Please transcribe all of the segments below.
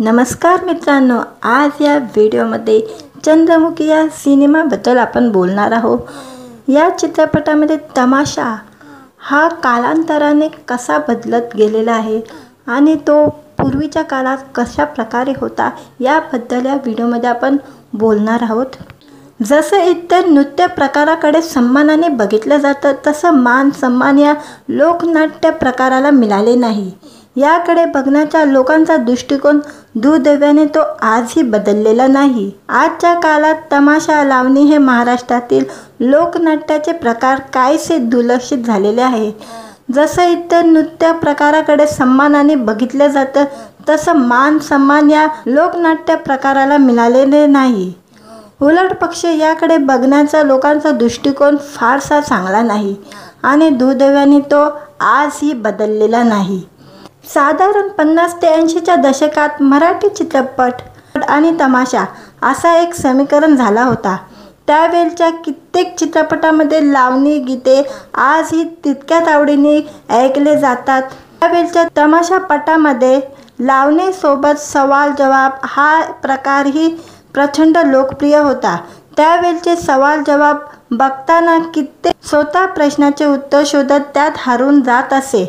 नमस्कार मित्रांनो आज या व्हिडिओमध्ये चंद्रमुखी या सिनेमाबद्दल आपण बोलणार आहोत या चित्रपटामध्ये तमाशा हा कालांतराने कसा बदलत गेलेला आहे आणि तो पूर्वीच्या काळात कशा प्रकारे होता याबद्दल या व्हिडिओमध्ये आपण बोलणार आहोत जसं इतर नृत्य प्रकाराकडे सन्मानाने बघितलं जातं तसं मान सन्मान या लोकनाट्य प्रकाराला मिळाले नाही याकडे बघण्याचा लोकांचा दृष्टिकोन दुर्दैव्याने तो आजही बदललेला नाही आजच्या काळात तमाशा लावणी हे महाराष्ट्रातील लोकनाट्याचे प्रकार काहीसे दुर्लक्षित झालेले आहे जसं इतर नृत्य प्रकाराकडे सन्मानाने बघितलं जातं तसं मान सन्मान या लोकनाट्य प्रकाराला मिळालेले नाही उलट पक्ष याकडे बघण्याचा लोकांचा दृष्टिकोन फारसा चांगला नाही आणि दुर्दैवाने तो आजही बदललेला नाही साधारण पन्नास ते ऐंशीच्या दशकात मराठी चित्रपट आणि तमाशा असा एक समीकरण झाला होता त्यावेळच्या कित्येक चित्रपटामध्ये लावणी गीते आजही तितक्यात आवडीने ऐकले जातात त्यावेळच्या तमाशापटामध्ये लावणीसोबत सवाल जवाब हा प्रकारही प्रचंड लोकप्रिय होता त्यावेळचे सवाल जवाब बघताना कित्येक स्वतः प्रश्नाचे उत्तर शोधत त्यात हरून जात असे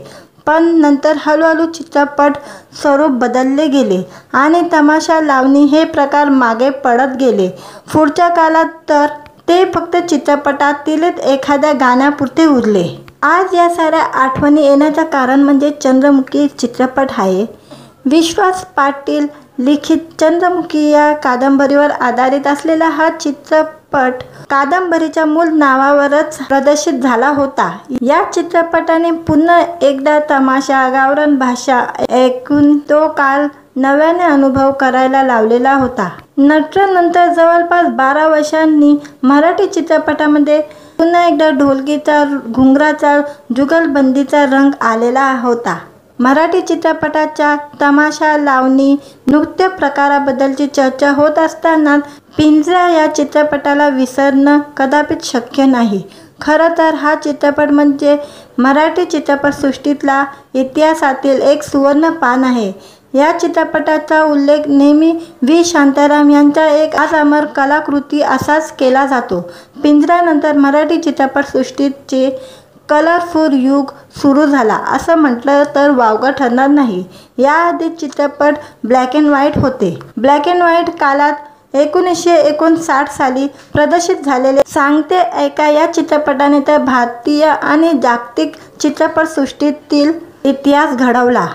पण नंतर हळूहळू चित्रपट स्वरूप बदलले गेले आणि तमाशा लावणी हे प्रकार मागे पडत गेले पुढच्या काळात तर ते फक्त चित्रपटातीलच एखाद्या गाण्यापुरते उरले आज या साऱ्या आठवणी येण्याचं कारण म्हणजे चंद्रमुखी चित्रपट आहे विश्वास पाटील लिखित चंद्रमुखी या कादंबरीवर आधारित असलेला हा चित्रपट चित्रपट कादंबरीच्या मूल नावावरच प्रदर्शित झाला होता या चित्रपटाने पुन्हा एकदा तमाशा गावरण भाषा ऐकून तो काल नव्याने अनुभव करायला लावलेला होता नटरानंतर जवळपास बारा वर्षांनी मराठी चित्रपटामध्ये पुन्हा एकदा ढोलकीचा घुंगराचा जुगलबंदीचा रंग आलेला होता मराठी चित्रपटाच्या तमाशा लावणी नृत्य प्रकाराबद्दलची चर्चा होत असताना पिंजरा या चित्रपटाला विसरणं कदापित शक्य नाही खरं तर हा चित्रपट म्हणजे मराठी चित्रपटसृष्टीतला इतिहासातील एक सुवर्ण पान आहे या चित्रपटाचा उल्लेख नेहमी व्ही शांताराम यांचा एक आज अमर कलाकृती असाच केला जातो पिंजरानंतर मराठी चित्रपटसृष्टीचे कलरफुल युग सुरू झाला असं म्हटलं तर वावगं ठरणार नाही याआधी चित्रपट ब्लॅक अँड व्हाईट होते ब्लॅक अँड व्हाईट काळात एकोणीसशे एकोणसाठ साली प्रदर्शित झालेले सांगते ऐका या चित्रपटाने तर भारतीय आणि जागतिक चित्रपटसृष्टीतील इतिहास घडवला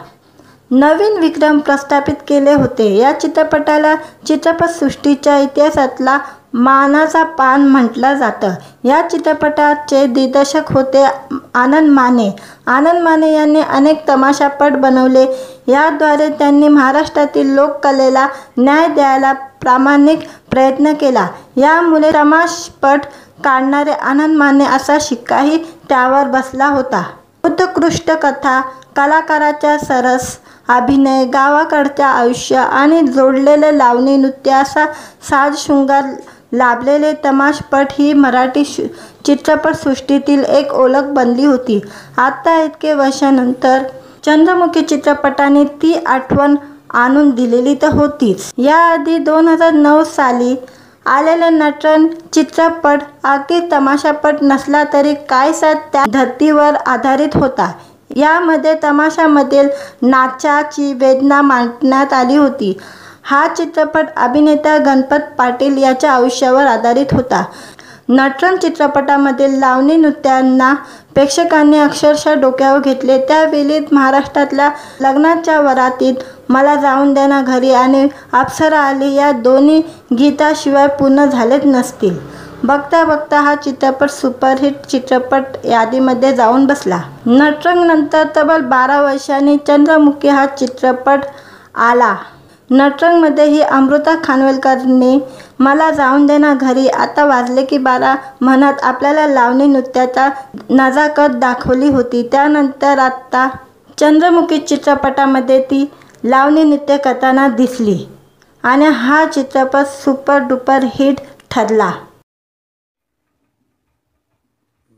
नवीन विक्रम प्रस्थापित केले होते या चित्रपटाला चित्रपटसृष्टीच्या इतिहासातला मानाचा पान म्हटलं जातं या चित्रपटाचे दिग्दर्शक होते आनंद माने आनंद माने यांनी अनेक तमाशापट बनवले याद्वारे त्यांनी महाराष्ट्रातील लोककलेला न्याय द्यायला प्रामाणिक प्रयत्न केला यामुळे तमाशपट काढणारे आनंद माने असा शिक्काही त्यावर बसला होता उत्कृष्ट कथा कलाकाराच्या सरस अभिनय गावाकडच्या आयुष्य आणि जोडलेले लावणी नृत्य असा साज शृंगार लाभलेले तमाशपट ही मराठी शु चित्रपटसृष्टीतील एक ओळख बनली होती आत्ता इतके वर्षानंतर चंद्रमुखी चित्रपटाने ती आठवण आणून दिलेली तर होतीच याआधी दोन हजार नऊ साली आलेले नटन चित्रपट अगदी तमाशापट नसला तरी कायसा त्या धर्तीवर आधारित होता यामध्ये तमाशामधील नाचाची वेदना मांडण्यात आली होती हा चित्रपट अभिनेता गणपत पाटील याच्या आयुष्यावर आधारित होता नटरंग चित्रपटामधील लावणी नृत्यांना प्रेक्षकांनी अक्षरशः डोक्यावर घेतले त्यावेळी महाराष्ट्रातल्या लग्नाच्या वरातीत मला जाऊन देना घरी आणि अप्सरा आली या दोन्ही गीताशिवाय पूर्ण झालेच नसतील बघता बघता हा चित्रपट सुपरहिट चित्रपट यादीमध्ये जाऊन बसला नटरंग नंतर तब्बल बारा वर्षांनी चंद्रमुखी हा चित्रपट आला नटरंगमध्येही ही अमृता खानवेलकरने मला जाऊन देना घरी आता वाजले की बारा म्हणत आपल्याला लावणी नृत्याचा नजाकत दाखवली होती त्यानंतर आत्ता चंद्रमुखी चित्रपटामध्ये ती लावणी नृत्य करताना दिसली आणि हा चित्रपट सुपर डुपर हिट ठरला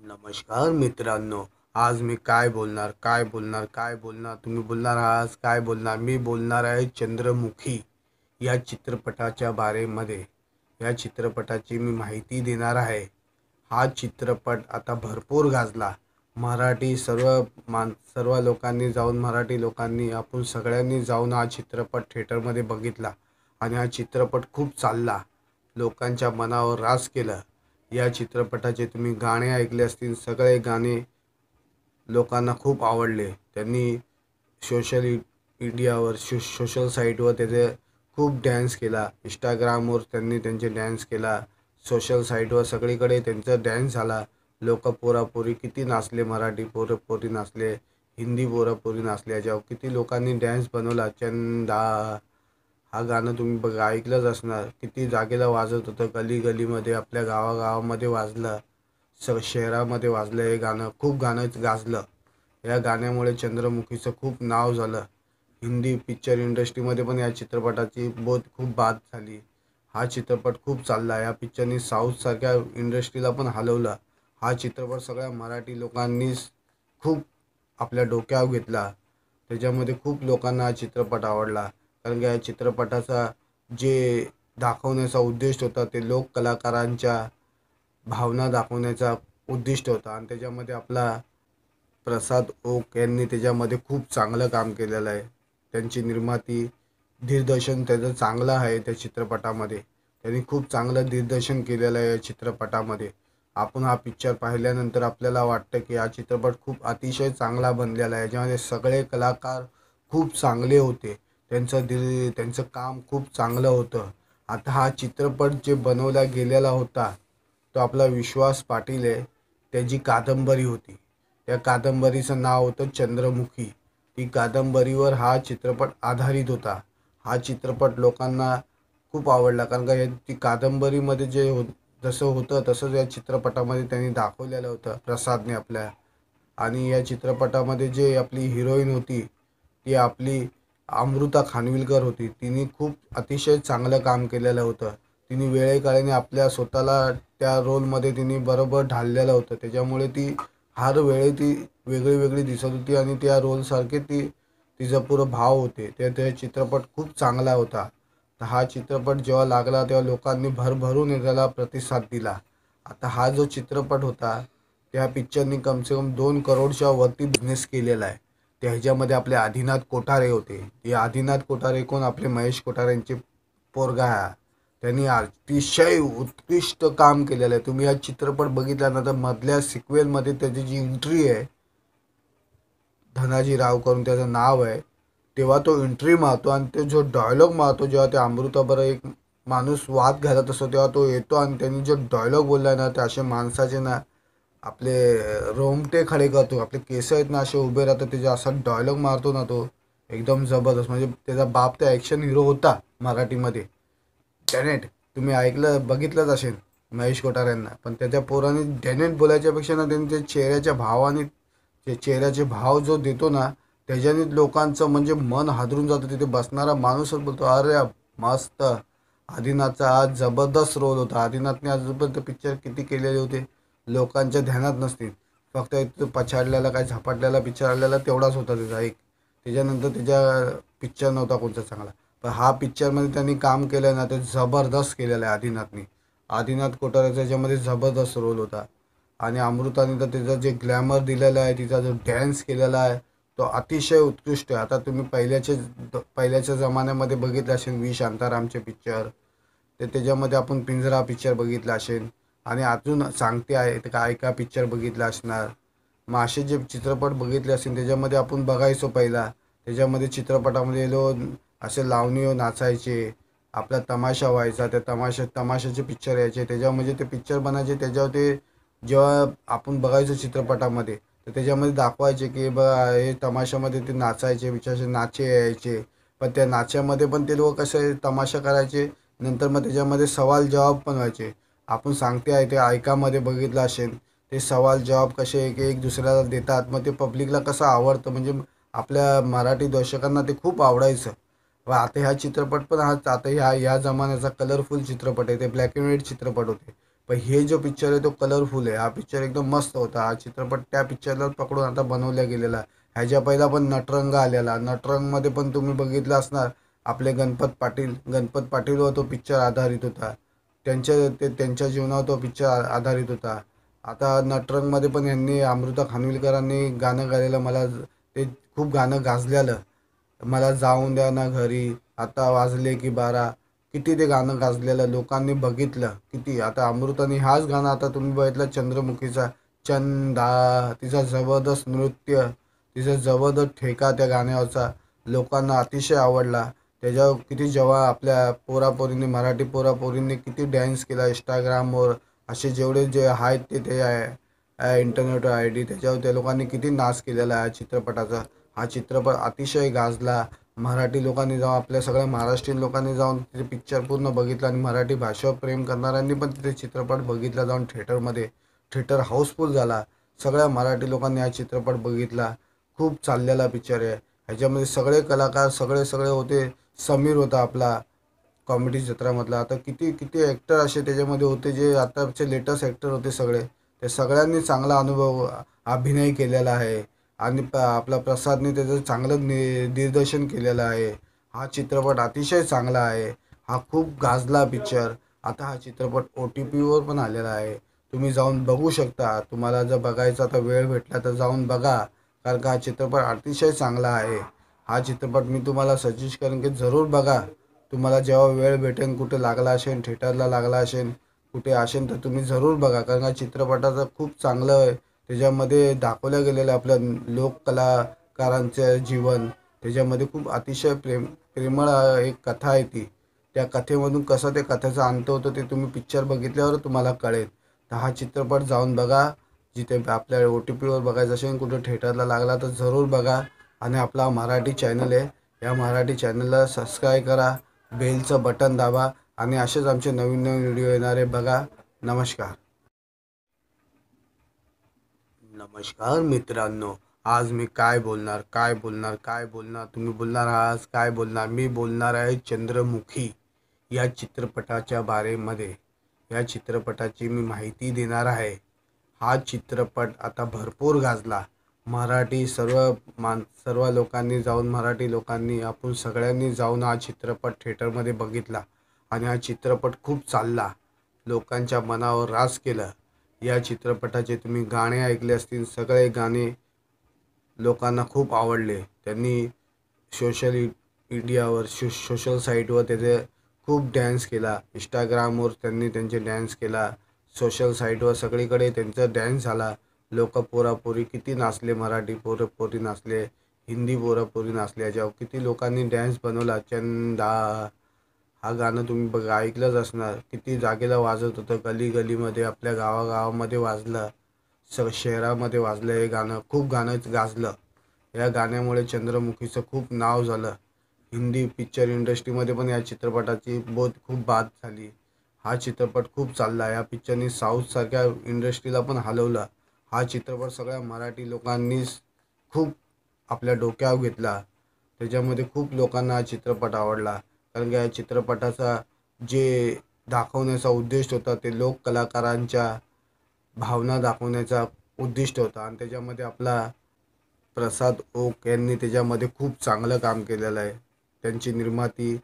नमस्कार मित्रांनो आज मी काय बोलणार काय बोलणार काय बोलणार तुम्ही बोलणार आज काय बोलणार मी बोलणार आहे चंद्रमुखी या चित्रपटाच्या बारेमध्ये या चित्रपटाची मी माहिती देणार आहे हा चित्रपट आता भरपूर गाजला मराठी सर्व मान सर्व लोकांनी जाऊन मराठी लोकांनी आपण सगळ्यांनी जाऊन हा चित्रपट थिएटरमध्ये बघितला आणि हा चित्रपट खूप चालला लोकांच्या मनावर रास केलं या चित्रपटाचे तुम्ही गाणे ऐकले असतील सगळे गाणे लोकांना खूप आवडले त्यांनी सोशल मीडियावर शो सोशल साईटवर त्याचे खूप डॅन्स केला इंस्टाग्रामवर त्यांनी त्यांचे डॅन्स केला सोशल साईटवर सगळीकडे त्यांचा डॅन्स झाला लोक पोरापोरी किती नाचले मराठी पोरपोरी नाचले हिंदी पोरापोरी नाचले याच्यावर किती लोकांनी डॅन्स बनवला चंदा हा गाणं तुम्ही बघा ऐकलंच असणार किती जागेला वाजत होतं गली गलीमध्ये आपल्या गावागावामध्ये वाजलं स शहरामध्ये वाजलं हे गाणं खूप गाणं गाजलं या गाण्यामुळे चंद्रमुखीचं खूप नाव झालं हिंदी पिक्चर इंडस्ट्रीमध्ये पण या चित्रपटाची बोध खूप बाद झाली हा चित्रपट खूप चालला या पिक्चरनी साऊथसारख्या इंडस्ट्रीला पण हलवलं हा चित्रपट सगळ्या मराठी लोकांनीच खूप आपल्या डोक्यावर घेतला त्याच्यामध्ये खूप लोकांना हा चित्रपट आवडला कारण की या चित्रपटाचा जे दाखवण्याचा उद्देश होता ते लोक कलाकारांच्या भावना दाखवण्याचा उद्दिष्ट होता आणि त्याच्यामध्ये आपला प्रसाद ओक यांनी त्याच्यामध्ये खूप चांगलं काम केलेलं आहे त्यांची निर्माती दिग्दर्शन त्याचं चांगलं आहे त्या चित्रपटामध्ये त्यांनी खूप चांगलं दिग्दर्शन केलेलं आहे या चित्रपटामध्ये आपण हा पिक्चर पाहिल्यानंतर आपल्याला वाटतं की हा चित्रपट खूप अतिशय चांगला बनलेला आहे याच्यामध्ये सगळे कलाकार खूप चांगले होते त्यांचं दि त्यांचं काम खूप चांगलं होतं आता हा चित्रपट जे बनवला गेलेला होता तो आपला विश्वास पाटील आहे त्याची कादंबरी होती त्या कादंबरीचं नाव होतं चंद्रमुखी ती कादंबरीवर हा चित्रपट आधारित होता हा चित्रपट लोकांना खूप आवडला कारण का ती कादंबरीमध्ये जे हो जसं होतं तसंच या चित्रपटामध्ये त्यांनी दाखवलेलं होतं प्रसादने आपल्या आणि या चित्रपटामध्ये जे आपली हिरोईन होती ती आपली अमृता खानविलकर होती तिने खूप अतिशय चांगलं काम केलेलं होतं तिने वेळेकाळीने आपल्या स्वतःला त्या रोलमध्ये तिने बरोबर ढाललेलं होतं त्याच्यामुळे ती हर वेळे ती वेगळी वेगळी दिसत होती आणि त्या रोलसारखे ती तिचा पुरं भाव होते ते ते चित्रपट खूप चांगला होता तर हा चित्रपट जेव्हा लागला तेव्हा लोकांनी भरभरून त्याला प्रतिसाद दिला आता हा जो चित्रपट होता त्या पिक्चरनी कमसे कम दोन करोडच्या वरती बिझनेस केलेला आहे त्या ह्याच्यामध्ये आपले आदिनाथ कोठारे होते हे आदिनाथ कोठारे कोण आपले महेश कोठारेंचे यांचे पोरगा त्यांनी अतिशय उत्कृष्ट काम केलेलं आहे तुम्ही हा चित्रपट बघितला ना तर मधल्या सिक्वेलमध्ये त्याची जी एंट्री आहे धनाजी राव करून त्याचं नाव आहे तेव्हा तो एंट्री मारतो आणि तो जो डायलॉग मारतो जेव्हा ते अमृताबर एक माणूस वाद घालत असतो तेव्हा तो येतो आणि त्यांनी जो डायलॉग बोलला ना ते असे माणसाचे ना आपले रोमटे खडे करतो आपले केस आहेत ना असे उभे राहतात त्याचा असा डायलॉग मारतो ना तो एकदम जबरदस्त म्हणजे त्याचा बाप त्या ॲक्शन हिरो होता मराठीमध्ये डॅनेट तुम्ही ऐकलं बघितलंच असेल महेश कोठाऱ्यांना पण त्याच्या पोराने डॅनेट बोलायच्यापेक्षा ना त्यांनी त्या चेहऱ्याच्या भावाने ते चेहऱ्याचे भाव जो देतो ना त्याच्याने लोकांचं म्हणजे मन हादरून जातं तिथे बसणारा माणूसच बोलतो अरे मस्त आदिनाथचा आज जबरदस्त रोल होता आदिनाथने आजपर्यंत पिक्चर किती केलेले होते लोकांच्या ध्यानात नसतील फक्त एक पछाडल्याला काय झापाटलेला पिक्चर आलेला तेवढाच होता त्याचा एक त्याच्यानंतर त्याच्या पिक्चर नव्हता कोणता चांगला पण हा पिक्चरमध्ये त्यांनी काम केलं ना ते जबरदस्त केलेलं आहे आदिनाथनी आदिनाथ कोटाऱ्याचा याच्यामध्ये जबरदस्त रोल होता आणि अमृताने तर तिचं जे ग्लॅमर दिलेलं आहे तिचा जो डॅन्स केलेला आहे तो अतिशय उत्कृष्ट आहे आता तुम्ही पहिल्याचे पहिल्याच्या जमान्यामध्ये बघितला असेल वी शांतारामचे पिक्चर ते त्याच्यामध्ये आपण पिंजरा पिक्चर बघितला असेल आणि अजून सांगते आहे ते काय का पिक्चर बघितला असणार मग असे जे चित्रपट बघितले असेल त्याच्यामध्ये आपण बघायचो पहिला त्याच्यामध्ये चित्रपटामध्ये लो असे लावणी नाचायचे आपला तमाशा व्हायचा त्या तमाशा तमाशाचे पिक्चर यायचे त्याच्यावर म्हणजे ते पिक्चर बनायचे त्याच्यावर ते जेव्हा आपण बघायचं चित्रपटामध्ये तर त्याच्यामध्ये दाखवायचे की ब हे तमाशामध्ये ते नाचायचे विचारायचे नाचे यायचे पण त्या नाच्यामध्ये पण ते लोक कसे तमाशा करायचे नंतर मग त्याच्यामध्ये सवाल जवाब पण व्हायचे आपण सांगते आहे ते ऐकामध्ये बघितलं असेल ते सवाल जवाब कसे एक एक दुसऱ्याला देतात मग ते पब्लिकला कसं आवडतं म्हणजे आपल्या मराठी दर्शकांना ते खूप आवडायचं व आता हा चित्रपट पण हा आता ह्या या जमान्याचा कलरफुल चित्रपट आहे ते ब्लॅक अँड व्हाईट चित्रपट होते पण हे जो पिक्चर आहे तो कलरफुल आहे हा पिक्चर एकदम मस्त होता हा चित्रपट त्या पिक्चरला पकडून आता बनवला गेलेला ह्याच्या पहिला पण नटरंग आलेला नटरंगमध्ये पण तुम्ही बघितलं असणार आपले गणपत पाटील गणपत पाटीलवर तो पिक्चर आधारित होता त्यांच्या ते त्यांच्या जीवनावर तो पिक्चर आधारित होता आता नटरंगमध्ये पण यांनी अमृता खानविलकरांनी गाणं गायलेलं मला ते खूप गाणं गाजलेलं मला जाऊन द्या ना घरी आता वाजले की बारा किती ते गाणं गाजलेलं लोकांनी बघितलं किती आता अमृतानी हाच गाणं आता तुम्ही बघितलं चंद्रमुखीचा चंदा तिचा जबरदस्त नृत्य तिचा जबरदस्त ठेका त्या गाण्यावरचा लोकांना अतिशय आवडला त्याच्यावर किती जेव्हा आपल्या पोरापोरींनी मराठी पोरापोरींनी किती डॅन्स केला इंस्टाग्रामवर असे जेवढे जे आहेत ते ते आहे इंटरनेट आय डी त्याच्यावर त्या लोकांनी किती नाच केलेला आहे चित्रपटाचा हा चित्रपट अतिशय गाजला मराठी लोकांनी जाऊन आपल्या सगळ्या महाराष्ट्रीयन लोकांनी जाऊन तिथे पिक्चर पूर्ण बघितला आणि मराठी भाषेवर प्रेम करणाऱ्यांनी पण तिथे चित्रपट बघितला जाऊन थिएटरमध्ये थिएटर हाऊसफुल झाला सगळ्या मराठी लोकांनी हा चित्रपट बघितला खूप चाललेला पिक्चर आहे ह्याच्यामध्ये सगळे कलाकार सगळे सगळे होते समीर होता आपला कॉमेडी चित्रामधला आता किती किती ॲक्टर असे त्याच्यामध्ये होते जे आताचे लेटेस्ट ॲक्टर होते सगळे त्या सगळ्यांनी चांगला अनुभव अभिनय केलेला आहे आणि प आपला प्रसादने त्याचं चांगलं नि दिग्दर्शन केलेलं आहे हा चित्रपट अतिशय चांगला आहे हा खूप गाजला पिक्चर आता हा चित्रपट ओ टी पीवर पण आलेला आहे तुम्ही जाऊन बघू शकता तुम्हाला जर बघायचा तर वेळ भेटला तर जाऊन बघा कारण का हा चित्रपट अतिशय चांगला आहे हा चित्रपट मी तुम्हाला सजेस्ट करेन की जरूर बघा तुम्हाला जेव्हा वेळ भेटेन कुठे लागला असेल थिएटरला लागला असेल कुठे असेल तर तुम्ही जरूर बघा कारण हा चित्रपटाचं खूप चांगलं त्याच्यामध्ये दाखवल्या गेलेलं आपलं लोककलाकारांचं जीवन त्याच्यामध्ये खूप अतिशय प्रेम प्रेमळ एक कथा आहे ती त्या कथेमधून कसं ते कथेचं अंत होतं ते तुम्ही पिक्चर बघितल्यावर तुम्हाला कळेल तर हा चित्रपट जाऊन बघा जिथे आपल्या ओ टी पीवर बघायचं असेल कुठं थिएटरला लागला तर जरूर बघा आणि आपला मराठी चॅनल आहे या मराठी चॅनलला सबस्क्राईब करा बेलचं बटन दाबा आणि असेच आमचे नवीन नवीन व्हिडिओ येणारे बघा नमस्कार नमस्कार मित्रांनो आज मी काय बोलणार काय बोलणार काय बोलणार तुम्ही बोलणार आज काय बोलणार मी बोलणार आहे चंद्रमुखी या चित्रपटाच्या बारेमध्ये या चित्रपटाची मी माहिती देणार आहे हा चित्रपट आता भरपूर गाजला मराठी सर्व मान सर्व लोकांनी जाऊन मराठी लोकांनी आपण सगळ्यांनी जाऊन हा चित्रपट थिएटरमध्ये बघितला आणि हा चित्रपट खूप चालला लोकांच्या मनावर रास केलं या चित्रपटाचे तुम्ही गाणे ऐकले असतील सगळे गाणे लोकांना खूप आवडले त्यांनी सोशल मीडियावर शो सोशल साईटवर त्याचे खूप डॅन्स केला इंस्टाग्रामवर त्यांनी त्यांचे डॅन्स केला सोशल साईटवर सगळीकडे त्यांचा डॅन्स झाला लोक पोरापोरी किती नाचले मराठी पोरपोरी नाचले हिंदी पोरापोरी नाचले याच्यावर किती लोकांनी डॅन्स बनवला चंदा हा गाणं तुम्ही बघा ऐकलंच असणार किती जागेला वाजत होतं गली गलीमध्ये आपल्या गावागावामध्ये वाजलं स शहरामध्ये वाजलं हे गाणं खूप गाणं गाजलं या गाण्यामुळे चंद्रमुखीचं खूप नाव झालं हिंदी पिक्चर इंडस्ट्रीमध्ये पण या चित्रपटाची बोध खूप बाद झाली हा चित्रपट खूप चालला या पिक्चरनी साऊथसारख्या इंडस्ट्रीला पण हलवलं हा चित्रपट सगळ्या मराठी लोकांनीच खूप आपल्या डोक्यावर घेतला त्याच्यामध्ये खूप लोकांना हा चित्रपट आवडला कारण की या चित्रपटाचा जे दाखवण्याचा उद्दिष्ट होता ते लोक कलाकारांच्या भावना दाखवण्याचा उद्दिष्ट होता आणि त्याच्यामध्ये आपला प्रसाद ओक यांनी त्याच्यामध्ये खूप चांगलं काम केलेलं आहे त्यांची निर्माती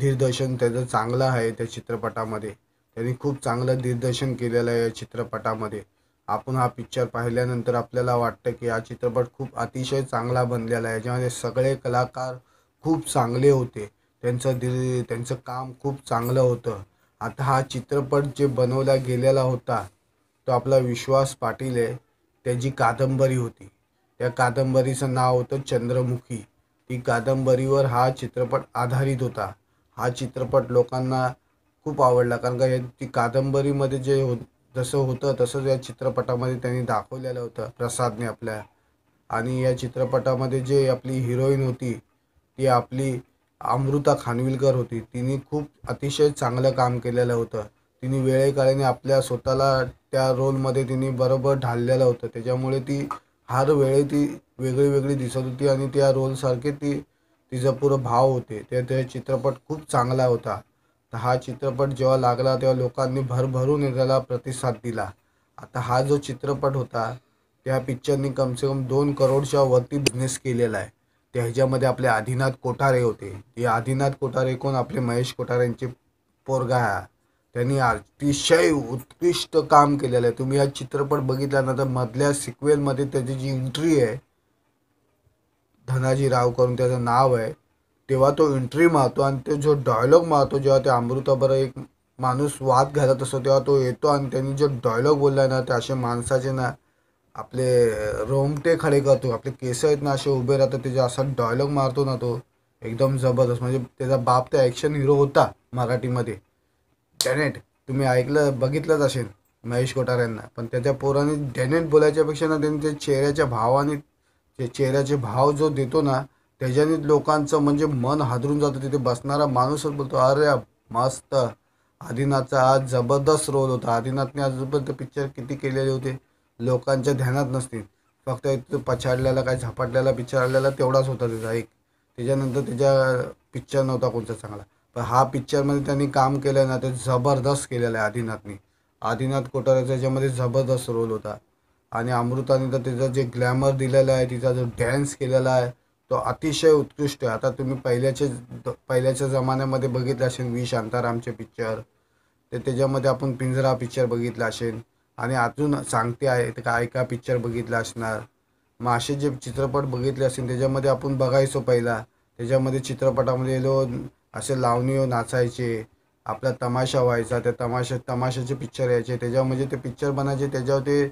दिग्दर्शन त्याचं चांगलं आहे त्या चित्रपटामध्ये त्यांनी खूप चांगलं दिग्दर्शन केलेलं आहे या चित्रपटामध्ये आपण हा पिक्चर पाहिल्यानंतर आपल्याला वाटतं की हा चित्रपट खूप अतिशय चांगला बनलेला आहे ज्यामध्ये सगळे कलाकार खूप चांगले होते त्यांचं दिल त्यांचं काम खूप चांगलं होतं आता हा चित्रपट जे बनवला गेलेला होता तो आपला विश्वास पाटील आहे त्याची कादंबरी होती त्या कादंबरीचं नाव होतं चंद्रमुखी ती कादंबरीवर हा चित्रपट आधारित होता हा चित्रपट लोकांना खूप आवडला कारण का ती कादंबरीमध्ये जे हो जसं होतं तसंच या चित्रपटामध्ये त्यांनी दाखवलेलं होतं प्रसादने आपल्या आणि या चित्रपटामध्ये जे आपली हिरोईन होती ती आपली अमृता खानविलकर होती तिने खूप अतिशय चांगलं काम केलेलं होतं तिने वेळेकाळीने आपल्या स्वतःला त्या रोलमध्ये तिने बरोबर ढाललेलं होतं त्याच्यामुळे ती हर वेळे ती वेगळी वेगळी दिसत होती आणि त्या रोलसारखे ती तिचा पुरं भाव होते ते ते चित्रपट खूप चांगला होता तर हा चित्रपट जेव्हा लागला तेव्हा लोकांनी भरभरून त्याला प्रतिसाद दिला आता हा जो चित्रपट होता त्या पिक्चरनी कमसे कम दोन करोडच्या वरती बिझनेस केलेला आहे त्या ह्याच्यामध्ये आपले आदिनाथ कोठारे होते हे आदिनाथ कोठारे कोण आपले महेश कोठारेंचे पोरगा त्यांनी अतिशय उत्कृष्ट काम केलेलं आहे तुम्ही हा चित्रपट बघितला ना तर मधल्या सिक्वेलमध्ये त्याची जी एंट्री आहे धनाजी राव करून त्याचं नाव आहे तेव्हा तो एंट्री मारतो आणि तो जो डायलॉग मारतो जेव्हा ते अमृताबरोबर एक माणूस वाद घालत असतो तेव्हा तो येतो आणि त्यांनी जो डायलॉग बोलला ना त्या असे माणसाचे ना आपले रोमटे खडे करतो आपले केस आहेत ना असे उभे राहतात त्याचे असा डायलॉग मारतो ना तो एकदम जबरदस्त म्हणजे त्याचा बाप त्या ॲक्शन हिरो होता मराठीमध्ये डेनेट तुम्ही ऐकलं बघितलंच असेल महेश कोठाऱ्यांना पण त्याच्या पोराने डेनेट बोलायच्यापेक्षा ना त्यांनी त्या चेहऱ्याच्या भावाने जे चेहऱ्याचे भाव जो देतो ना त्याच्याने लोकांचं म्हणजे मन हादरून जातं तिथे बसणारा माणूसच बोलतो अरे मस्त आदिनाथचा आज जबरदस्त रोल होता आदिनाथने आजपर्यंत पिक्चर किती केलेले होते लोकांच्या ध्यानात नसतील फक्त पछाडलेला काय झपाटलेला पिक्चर तेवढाच होता त्याचा एक त्याच्यानंतर त्याच्या पिक्चर नव्हता कोणता चांगला पण हा पिक्चरमध्ये त्यांनी काम केलं ना ते जबरदस्त केलेलं आहे आदिनाथनी आदिनाथ कोटाऱ्याचा याच्यामध्ये जबरदस्त रोल होता आणि अमृताने तर त्याचं जे ग्लॅमर दिलेलं आहे तिचा जो डॅन्स केलेला आहे तो अतिशय उत्कृष्ट आहे आता तुम्ही पहिल्याचे पहिल्याच्या जमान्यामध्ये बघितलं असेल वी शांतारामचे पिक्चर ते त्याच्यामध्ये आपण पिंजरा पिक्चर बघितला असेल आणि अजून सांगते आहे ते काय का पिक्चर बघितला असणार मग असे जे चित्रपट बघितले असतील त्याच्यामध्ये आपण बघायचो पहिला त्याच्यामध्ये चित्रपटामध्ये लो असे लावणी नाचायचे आपला तमाशा व्हायचा त्या तमाशा तमाशाचे पिक्चर यायचे त्याच्यामध्ये ते पिक्चर बनायचे त्याच्यावर ते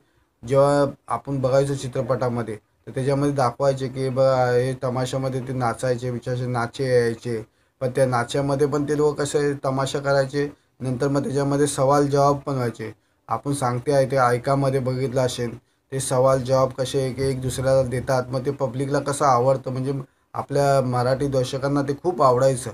जेव्हा आपण बघायचो चित्रपटामध्ये तर त्याच्यामध्ये दाखवायचे की ब हे तमाशामध्ये ते नाचायचे विचारायचे नाचे यायचे पण त्या नाच्यामध्ये पण ते लोक कसे तमाशा करायचे नंतर मग त्याच्यामध्ये सवाल जवाब पण व्हायचे आपण सांगते आहे ते ऐकामध्ये बघितलं असेल ते सवाल जवाब कसे एक एक दुसऱ्याला देतात मग ते पब्लिकला कसं आवडतं म्हणजे आपल्या मराठी दर्शकांना ते खूप आवडायचं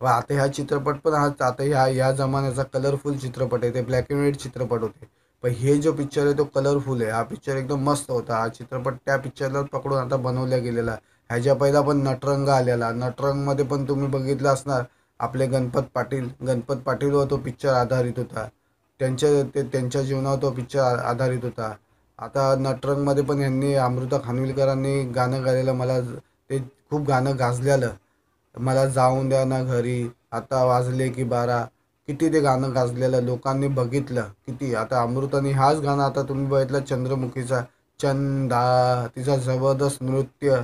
व आता हा चित्रपट पण हा आता ह्या ह्या जमान्याचा कलरफुल चित्रपट आहे ते ब्लॅक अँड व्हाईट चित्रपट होते पण हे जो पिक्चर आहे तो कलरफुल आहे हा पिक्चर एकदम मस्त होता हा चित्रपट त्या पिक्चरला पकडून आता बनवला गेलेला ह्याच्या पहिला पण नटरंग आलेला नटरंगमध्ये पण तुम्ही बघितलं असणार आपले गणपत पाटील गणपत पाटीलवर तो पिक्चर आधारित होता त्यांच्या ते त्यांच्या जीवनावर तो पिक्चर आधारित होता आता नटरंगमध्ये पण यांनी अमृता खानविलकरांनी गाणं गायलेलं मला ते खूप गाणं गाजलेलं मला जाऊन द्या ना घरी आता वाजले की बारा किती ते गाणं गाजलेलं लोकांनी बघितलं किती आता अमृतानी हाच गाणं आता तुम्ही बघितलं चंद्रमुखीचा चंदा तिचा जबरदस्त नृत्य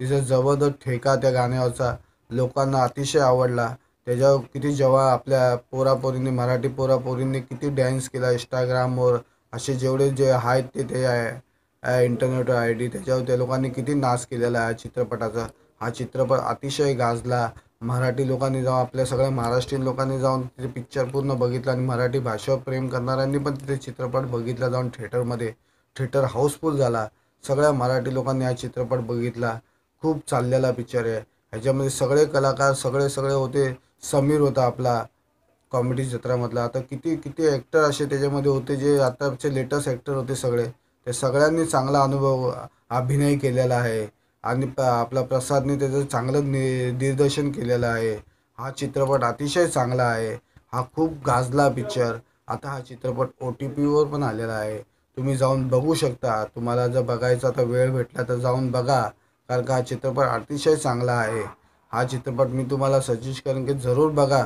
तिचा जबरदस्त ठेका त्या गाण्यावरचा लोकांना अतिशय आवडला त्याच्यावर किती जेव्हा आपल्या पोरापोरींनी मराठी पोरापोरींनी किती डॅन्स केला इंस्टाग्रामवर असे जेवढे जे आहेत ते ते आहे इंटरनेट आय डी त्याच्यावर त्या लोकांनी किती नाच केलेला आहे चित्रपटाचा हा चित्रपट अतिशय गाजला मराठी लोकांनी जाऊन आपल्या सगळ्या महाराष्ट्रीयन लोकांनी जाऊन तिथे पिक्चर पूर्ण बघितला आणि मराठी भाषेवर प्रेम करणाऱ्यांनी पण तिथे चित्रपट बघितला जाऊन थिएटरमध्ये थिएटर हाऊसफुल झाला सगळ्या मराठी लोकांनी हा चित्रपट बघितला खूप चाललेला पिक्चर आहे ह्याच्यामध्ये सगळे कलाकार सगळे सगळे होते समीर होता आपला कॉमेडी क्षेत्रामधला आता किती किती ॲक्टर असे त्याच्यामध्ये होते जे आताचे लेटेस्ट ॲक्टर होते सगळे ते सगळ्यांनी चांगला अनुभव अभिनय केलेला आहे आणि प आपला प्रसादने त्याचं चांगलं नि दिग्दर्शन केलेलं आहे हा चित्रपट अतिशय चांगला आहे हा खूप गाजला पिक्चर आता हा चित्रपट ओ टी पीवर पण आलेला आहे तुम्ही जाऊन बघू शकता तुम्हाला जर बघायचा तर वेळ भेटला तर जाऊन बघा कारण का हा चित्रपट अतिशय चांगला आहे हा चित्रपट मी तुम्हाला सजेस्ट करेन की जरूर बघा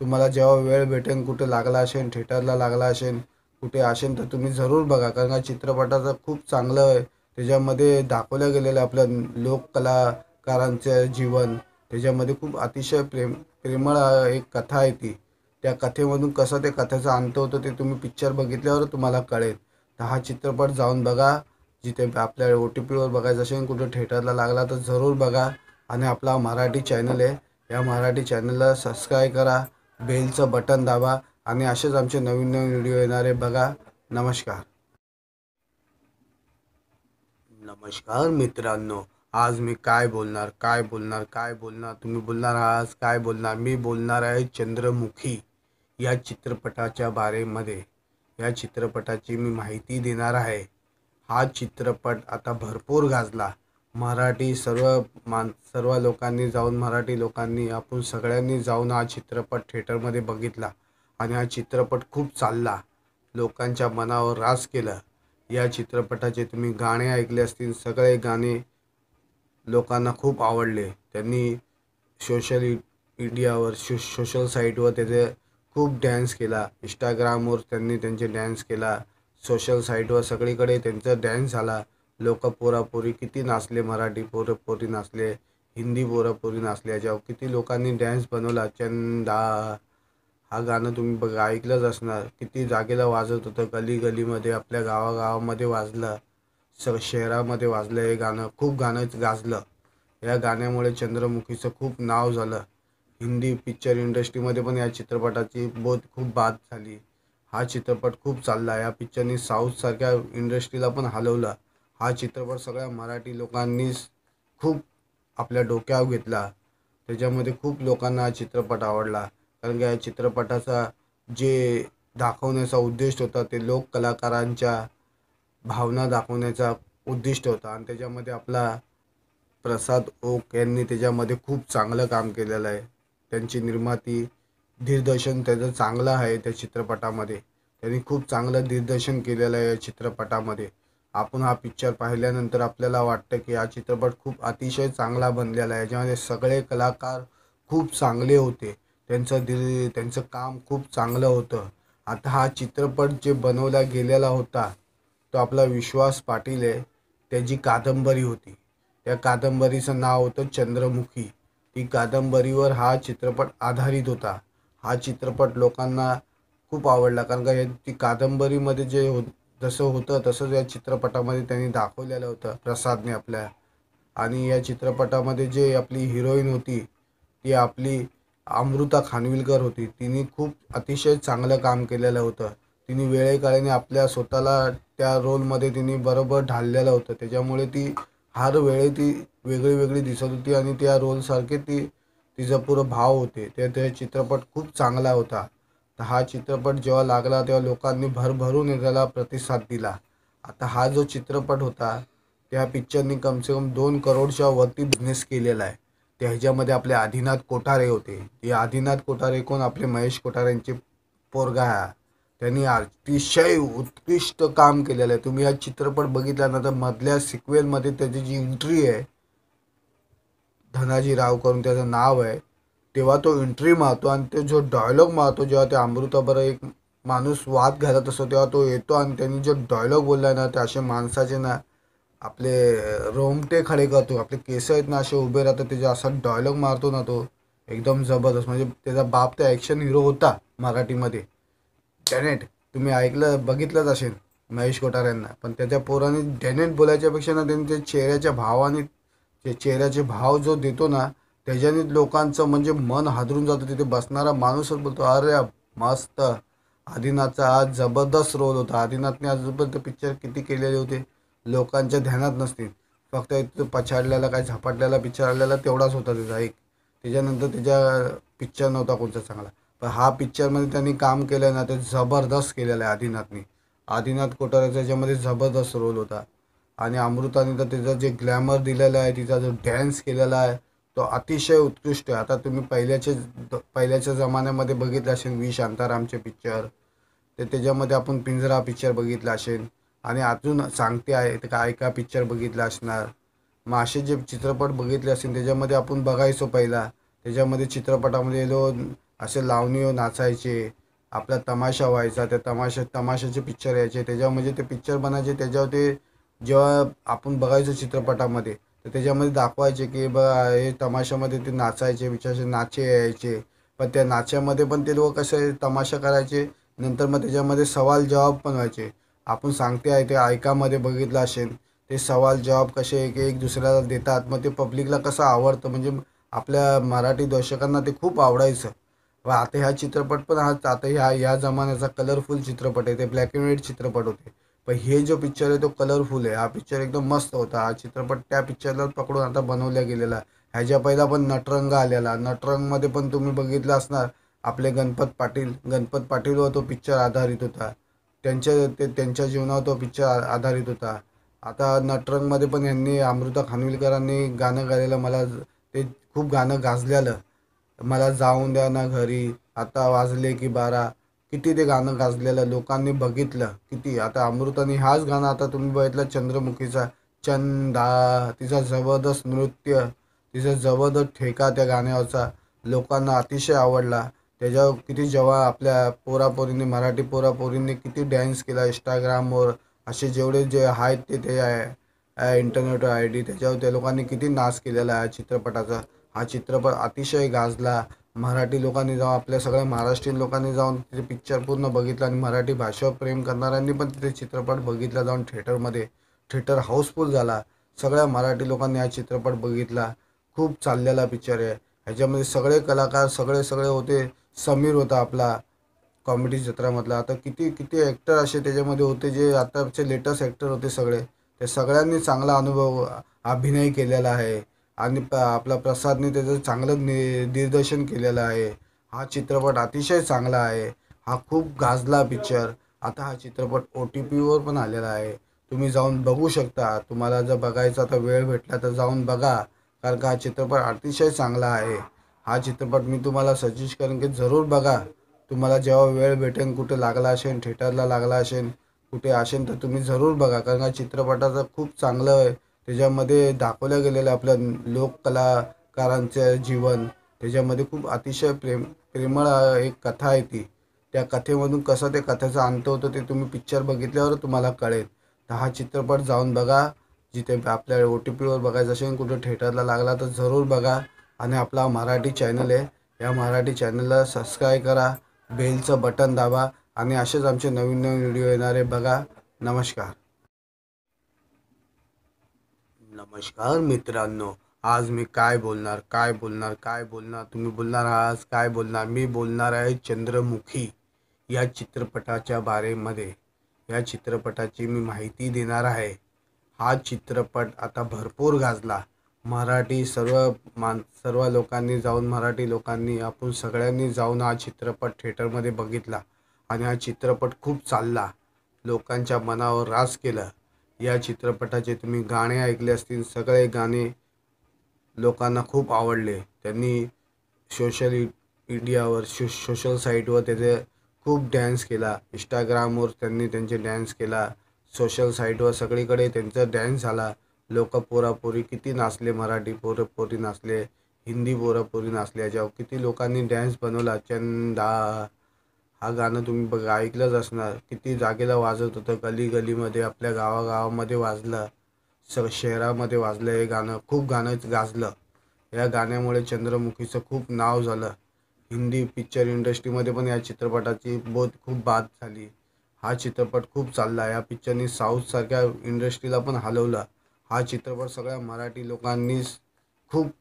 तुम्हाला जेव्हा वेळ भेटेल कुठे लागला असेल थिएटरला लागला असेल कुठे असेल तर तुम्ही जरूर बघा कारण हा चित्रपटाचं खूप चांगलं आहे त्याच्यामध्ये दाखवलं गेलेलं आपल्या लोककलाकारांचं जीवन त्याच्यामध्ये खूप अतिशय प्रेम प्रेमळ एक कथा आहे ती त्या कथेमधून कसं ते कथेचा अंत होतो ते तुम्ही पिक्चर बघितल्यावर तुम्हाला कळेल तर हा चित्रपट जाऊन बघा जिथे आपल्या ओ टी पीवर बघायचं असेल कुठे थिएटरला लागला तर जरूर बघा आणि आपला मराठी चॅनल आहे या मराठी चॅनलला सबस्क्राईब करा बेलचं बटन दाबा आणि असेच आमचे नवीन नवीन व्हिडिओ येणारे बघा नमस्कार नमस्कार मित्रांनो आज मी काय बोलणार काय बोलणार काय बोलणार तुम्ही बोलणार आज काय बोलणार मी बोलणार आहे चंद्रमुखी या चित्रपटाच्या बारेमध्ये या चित्रपटाची मी माहिती देणार आहे हा चित्रपट आता भरपूर गाजला मराठी सर्व मान सर्व लोकांनी जाऊन मराठी लोकांनी आपण सगळ्यांनी जाऊन हा चित्रपट थिएटरमध्ये बघितला आणि हा चित्रपट खूप चालला लोकांच्या मनावर रास केला या चित्रपटाचे तुम्ही गाणे ऐकले असतील सगळे गाणे लोकांना खूप आवडले त्यांनी सोशल मीडियावर शो सोशल साईटवर त्याचे खूप डॅन्स केला इंस्टाग्रामवर त्यांनी त्यांचे डॅन्स केला सोशल साईटवर सगळीकडे त्यांचा डॅन्स झाला लोक पोरापोरी किती नाचले मराठी पोरपोरी नाचले हिंदी पोरापोरी नाचले याच्यावर किती लोकांनी डॅन्स बनवला चंदा हा गाणं तुम्ही बघ ऐकलंच असणार किती जागेला वाजत होतं गली गलीमध्ये आपल्या गावागावामध्ये वाजलं स शहरामध्ये वाजलं हे गाणं खूप गाणं गाजलं या गाण्यामुळे चंद्रमुखीचं खूप नाव झालं हिंदी पिक्चर इंडस्ट्रीमध्ये पण या चित्रपटाची बोध खूप बाद झाली हा चित्रपट खूप चालला या पिक्चरनी साऊथसारख्या इंडस्ट्रीला पण हलवलं हा चित्रपट सगळ्या मराठी लोकांनीच खूप आपल्या डोक्यावर घेतला त्याच्यामध्ये खूप लोकांना हा चित्रपट आवडला कारण की या चित्रपटाचा जे दाखवण्याचा उद्दिष्ट होता ते लोक कलाकारांच्या भावना दाखवण्याचा उद्दिष्ट होता आणि त्याच्यामध्ये आपला प्रसाद ओक यांनी त्याच्यामध्ये खूप चांगलं काम केलेलं आहे त्यांची निर्माती दिग्दर्शन त्याचं चांगलं आहे त्या चित्रपटामध्ये त्यांनी खूप चांगलं दिग्दर्शन केलेलं आहे या चित्रपटामध्ये आपण हा पिक्चर पाहिल्यानंतर आपल्याला वाटतं की हा चित्रपट खूप अतिशय चांगला बनलेला आहे ज्यामध्ये सगळे कलाकार खूप चांगले होते त्यांचं दिल त्यांचं काम खूप चांगलं होतं आता हा चित्रपट जे बनवला गेलेला होता तो आपला विश्वास पाटील आहे त्याची कादंबरी होती त्या कादंबरीचं नाव होतं चंद्रमुखी ती कादंबरीवर हा चित्रपट आधारित होता हा चित्रपट लोकांना खूप आवडला कारण का ती कादंबरीमध्ये जे हो जसं होतं तसंच या चित्रपटामध्ये त्यांनी दाखवलेलं होतं प्रसादने आपल्या आणि या चित्रपटामध्ये जे आपली हिरोईन होती ती आपली अमृता खानविलकर होती तिने खूप अतिशय चांगलं काम केलेलं होतं तिने वेळेकाळीने आपल्या स्वतःला त्या रोलमध्ये तिने बरोबर ढाललेलं होतं त्याच्यामुळे ती हर वेळे ती वेगळी वेगळी दिसत होती आणि त्या रोलसारखे ती तिचा पुरं भाव होते त्या चित्रपट खूप चांगला होता हा चित्रपट जेव्हा लागला तेव्हा लोकांनी भरभरून त्याला प्रतिसाद दिला आता हा जो चित्रपट होता त्या पिक्चरनी कमसे कम दोन करोडच्या वरती बिझनेस केलेला आहे त्या ह्याच्यामध्ये आपले आदिनाथ कोठारे होते हे आदिनाथ कोठारे कोण आपले महेश कोठारे यांचे पोरगा त्यांनी अतिशय उत्कृष्ट काम केलेलं आहे तुम्ही हा चित्रपट बघितला ना तर मधल्या सिक्वेलमध्ये त्याची जी एंट्री आहे धनाजी राव करून त्याचं नाव आहे तेव्हा तो एंट्री मारतो आणि ते जो डायलॉग मारतो जेव्हा ते अमृताबर एक माणूस वाद घालत असतो तेव्हा तो येतो आणि त्यांनी जो डायलॉग बोलला ना ते असे माणसाचे ना आपले रोमटे खडे करतो आपले केस आहेत ना असे उभे राहतात त्याचे असा डायलॉग मारतो ना तो एकदम जबरदस्त म्हणजे त्याचा बाप त्या ॲक्शन हिरो होता मराठीमध्ये डेनेट तुम्ही ऐकलं बघितलंच असेल महेश कोठाऱ्यांना पण त्याच्या पोराने डेनेट बोलायच्यापेक्षा ना त्यांनी त्या चेहऱ्याच्या भावाने ते चेहऱ्याचे भाव जो देतो ना त्याच्याने लोकांचं म्हणजे मन हादरून जातं तिथे बसणारा माणूस बोलतो अरे मस्त आदिनाथचा आज जबरदस्त रोल होता आदिनाथने आजपर्यंत पिक्चर किती केलेले होते लोकांच्या ध्यानात नसतील फक्त एक पछाडल्याला काय झपाटल्याला पिक्चर आलेला तेवढाच होता त्याचा एक त्याच्यानंतर त्याच्या पिक्चर नव्हता कोणता चांगला पण हा पिक्चरमध्ये त्यांनी काम केलं ना ते जबरदस्त केलेलं आहे आदिनाथने आदिनाथ कोटाऱ्याचा याच्यामध्ये जबरदस्त रोल होता आणि अमृताने तर त्याचं जे ग्लॅमर दिलेला आहे तिचा जो डॅन्स केलेला आहे तो अतिशय उत्कृष्ट आहे आता तुम्ही पहिल्याच्या पहिल्याच्या जमान्यामध्ये बघितलं असेल वी शांतारामचे पिक्चर ते त्याच्यामध्ये आपण पिंजरा पिक्चर बघितला असेल आणि अजून सांगते आहे तर काय का पिक्चर बघितला असणार मग असे जे चित्रपट बघितले असेल त्याच्यामध्ये आपण बघायचो पहिला त्याच्यामध्ये चित्रपटामध्ये लो असे लावणी नाचायचे आपला तमाशा व्हायचा त्या तमाशा तमाशाचे पिक्चर यायचे त्याच्यामध्ये ते पिक्चर बनायचे त्याच्यावर ते जेव्हा आपण बघायचो चित्रपटामध्ये तर त्याच्यामध्ये दाखवायचे की ब हे तमाशामध्ये ते नाचायचे विचारसे नाचे यायचे पण त्या नाच्यामध्ये पण ते लोक कसे तमाशा करायचे नंतर मग त्याच्यामध्ये सवाल जवाब पण व्हायचे आपण सांगते आहे ते ऐकामध्ये बघितलं असेल ते सवाल जवाब कसे एक एक दुसऱ्याला देतात मग ते पब्लिकला कसं आवडतं म्हणजे आपल्या मराठी दर्शकांना ते खूप आवडायचं व आता ह्या चित्रपट पण हा आता ह्या या जमान्याचा कलरफुल चित्रपट आहे ते ब्लॅक अँड व्हाईट चित्रपट होते पण हे जो पिक्चर आहे तो कलरफुल आहे हा पिक्चर एकदम मस्त होता हा चित्रपट त्या पिक्चरला पकडून आता बनवल्या गेलेला ह्याच्या पहिला पण नटरंग आलेला नटरंगमध्ये पण तुम्ही बघितलं असणार आपले गणपत पाटील गणपत पाटीलवर तो पिक्चर आधारित होता त्यांच्या ते त्यांच्या जीवनावर तो पिक्चर आधारित होता आता नटरंगमध्ये पण यांनी अमृता खानविलकरांनी गाणं गायलेलं मला ते खूप गाणं गाजलेलं मला जाऊन द्या ना घरी आता वाजले की बारा किती ते गाणं गाजलेलं लोकांनी बघितलं किती आता अमृतानी हाच गाणं आता तुम्ही बघितलं चंद्रमुखीचा चंदा तिचा जबरदस्त नृत्य तिचा जबरदस्त ठेका त्या गाण्यावरचा लोकांना अतिशय आवडला त्याच्यावर किती जेव्हा आपल्या पोरापोरींनी मराठी पोरापोरींनी किती डॅन्स केला इंस्टाग्रामवर असे जेवढे जे आहेत ते ते आहे इंटरनेट आय डी त्याच्यावर त्या लोकांनी किती नाच केलेला आहे चित्रपटाचा हा चित्रपट अतिशय गाजला मराठी लोकांनी जाऊन आपल्या सगळ्या महाराष्ट्रीयन लोकांनी जाऊन तिथे पिक्चर पूर्ण बघितला आणि मराठी भाषेवर प्रेम करणाऱ्यांनी पण तिथे चित्रपट बघितला जाऊन थिएटरमध्ये थिएटर हाऊसफुल झाला सगळ्या मराठी लोकांनी हा चित्रपट बघितला खूप चाललेला पिक्चर आहे ह्याच्यामध्ये सगळे कलाकार सगळे सगळे होते समीर होता आपला कॉमेडी चित्रामधला आता किती किती ॲक्टर असे त्याच्यामध्ये होते जे आताचे लेटेस्ट ॲक्टर होते सगळे त्या सगळ्यांनी चांगला अनुभव अभिनय केलेला आहे आणि प आपला प्रसादने त्याचं चांगलं नि दिग्दर्शन केलेलं आहे हा चित्रपट अतिशय चांगला आहे हा खूप गाजला पिक्चर आता हा चित्रपट ओ टी पीवर पण आलेला आहे तुम्ही जाऊन बघू शकता तुम्हाला जर बघायचा तर वेळ भेटला तर जाऊन बघा कारण का हा चित्रपट अतिशय चांगला आहे हा चित्रपट मी तुम्हाला सजेस्ट करेन की जरूर बघा तुम्हाला जेव्हा वेळ भेटेन कुठे लागला असेल थिएटरला लागला असेल कुठे असेल तर तुम्ही जरूर बघा कारण हा चित्रपटाचं खूप चांगलं त्याच्यामध्ये दाखवलं गेलेलं आपलं लोककलाकारांचं जीवन त्याच्यामध्ये खूप अतिशय प्रेम प्रेमळ एक कथा आहे ती त्या कथेमधून कसं ते कथेचं अंत होतं ते तुम्ही पिक्चर बघितल्यावर तुम्हाला कळेल तर हा चित्रपट जाऊन बघा जिथे आपल्या ओ टी पीवर बघायचं असेल कुठं थिएटरला लागला तर जरूर बघा आणि आपला मराठी चॅनल आहे या मराठी चॅनलला सबस्क्राईब करा बेलचं बटन दाबा आणि असेच आमचे नवीन नवीन व्हिडिओ येणारे बघा नमस्कार नमस्कार मित्रांनो आज मी काय बोलणार काय बोलणार काय बोलणार तुम्ही बोलणार आज काय बोलणार मी बोलणार आहे चंद्रमुखी या चित्रपटाच्या बारेमध्ये या चित्रपटाची मी माहिती देणार आहे हा चित्रपट आता भरपूर गाजला मराठी सर्व मान सर्व लोकांनी जाऊन मराठी लोकांनी आपण सगळ्यांनी जाऊन हा चित्रपट थिएटरमध्ये बघितला आणि हा चित्रपट खूप चालला लोकांच्या मनावर रास केलं या चित्रपटाचे तुम्ही गाणे ऐकले असतील सगळे गाणे लोकांना खूप आवडले त्यांनी सोशल मीडियावर शो सोशल साईटवर त्याचे खूप डॅन्स केला इंस्टाग्रामवर त्यांनी त्यांचे डॅन्स केला सोशल साईटवर सगळीकडे त्यांचा डॅन्स झाला लोक पोरापोरी किती नाचले मराठी पोरपोरी नाचले हिंदी पोरापोरी नाचले याच्यावर किती लोकांनी डॅन्स बनवला चंदा हा गाणं तुम्ही बघा ऐकलंच असणार किती जागेला वाजत होतं गली गलीमध्ये आपल्या गावागावामध्ये वाजलं स शहरामध्ये वाजलं हे गाणं खूप गाणं गाजलं या गाण्यामुळे चंद्रमुखीचं खूप नाव झालं हिंदी पिक्चर इंडस्ट्रीमध्ये पण या चित्रपटाची बोध खूप बाद झाली हा चित्रपट खूप चालला या पिक्चरनी साऊथसारख्या इंडस्ट्रीला पण हलवलं हा चित्रपट सगळ्या मराठी लोकांनीच खूप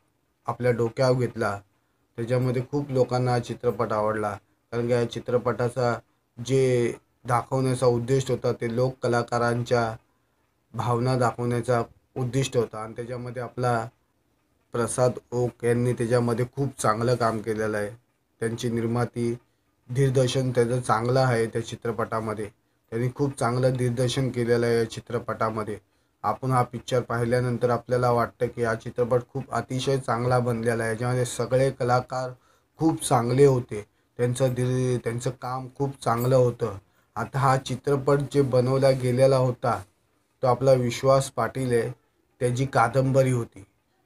आपल्या डोक्यावर घेतला त्याच्यामध्ये खूप लोकांना हा चित्रपट आवडला कारण की या चित्रपटाचा जे दाखवण्याचा उद्दिष्ट होता ते लोक कलाकारांच्या भावना दाखवण्याचा उद्दिष्ट होता आणि त्याच्यामध्ये आपला प्रसाद ओक यांनी त्याच्यामध्ये खूप चांगलं काम केलेलं आहे त्यांची निर्माती दिग्दर्शन त्याचं चांगलं आहे त्या चित्रपटामध्ये त्यांनी खूप चांगलं दिग्दर्शन केलेलं आहे या चित्रपटामध्ये आपण हा पिक्चर पाहिल्यानंतर आपल्याला वाटतं की हा चित्रपट खूप अतिशय चांगला बनलेला आहे ज्यामध्ये सगळे कलाकार खूप चांगले होते त्यांचं दिल त्यांचं काम खूप चांगलं होतं आता हा चित्रपट जे बनवला गेलेला होता तो आपला विश्वास पाटील आहे त्याची कादंबरी होती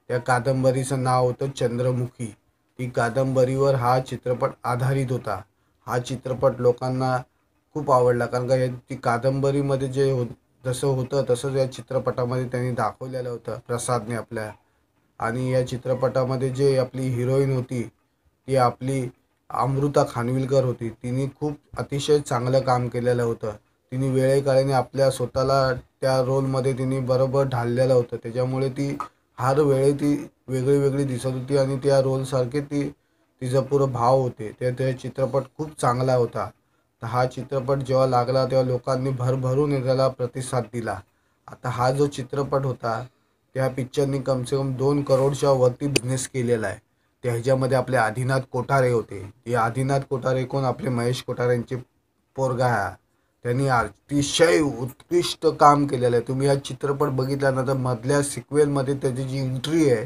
त्या कादंबरीचं नाव होतं चंद्रमुखी ती कादंबरीवर हा चित्रपट आधारित होता हा चित्रपट लोकांना खूप आवडला कारण का ती कादंबरीमध्ये जे हो जसं होतं तसंच या चित्रपटामध्ये त्यांनी दाखवलेलं होतं प्रसादने आपल्या आणि या चित्रपटामध्ये जे आपली हिरोईन होती ती आपली अमृता खानविलकर होती तिने खूप अतिशय चांगलं काम केलेलं होतं तिने वेळेकाळीने आपल्या स्वतःला त्या रोलमध्ये तिने बरोबर ढाललेलं होतं त्याच्यामुळे ती हर वेळे ती वेगळी वेगळी दिसत होती आणि त्या रोलसारखे ती तिचा पुरं भाव होते ते ते चित्रपट खूप चांगला होता तर हा चित्रपट जेव्हा लागला तेव्हा लोकांनी भरभरून त्याला प्रतिसाद दिला आता हा जो चित्रपट होता त्या पिक्चरनी कमसे कम दोन करोडच्या वरती बिझनेस केलेला आहे त्या ह्याच्यामध्ये आपले आदिनाथ कोठारे होते हे आदिनाथ कोठारे कोण आपले महेश कोठारेंचे पोरगा त्यांनी अतिशय उत्कृष्ट काम केलेलं आहे तुम्ही हा चित्रपट बघितल्यानंतर मधल्या सिक्वेलमध्ये त्याची जी एंट्री आहे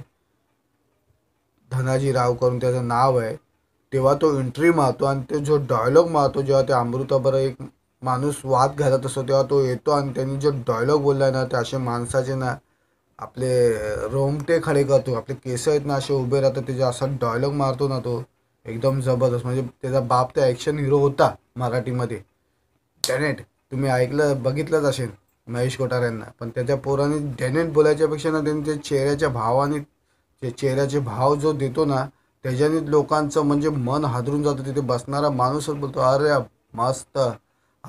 धनाजी राव करून त्याचं नाव आहे तेव्हा तो एंट्री मारतो आणि तो जो डायलॉग मारतो जेव्हा ते अमृताबरोबर एक माणूस वाद घालत असतो तेव्हा तो येतो आणि त्यांनी जो डायलॉग बोलला ना ते असे माणसाचे ना आपले रोमटे खडे करतो आपले केस आहेत ना असे उभे राहतात त्याचे असा डायलॉग मारतो ना तो एकदम जबरदस्त म्हणजे त्याचा बाप त्या ॲक्शन हिरो होता मराठीमध्ये डेनेट तुम्ही ऐकलं बघितलंच असेल महेश कोटार यांना पण त्याच्या पोराने डेनेट बोलायच्यापेक्षा ना त्यांनी त्या चेहऱ्याच्या भावाने ते चेहऱ्याचे भाव जो देतो ना त्याच्याने लोकांचं म्हणजे मन हादरून जातं तिथे बसणारा माणूसच बोलतो अरे मस्त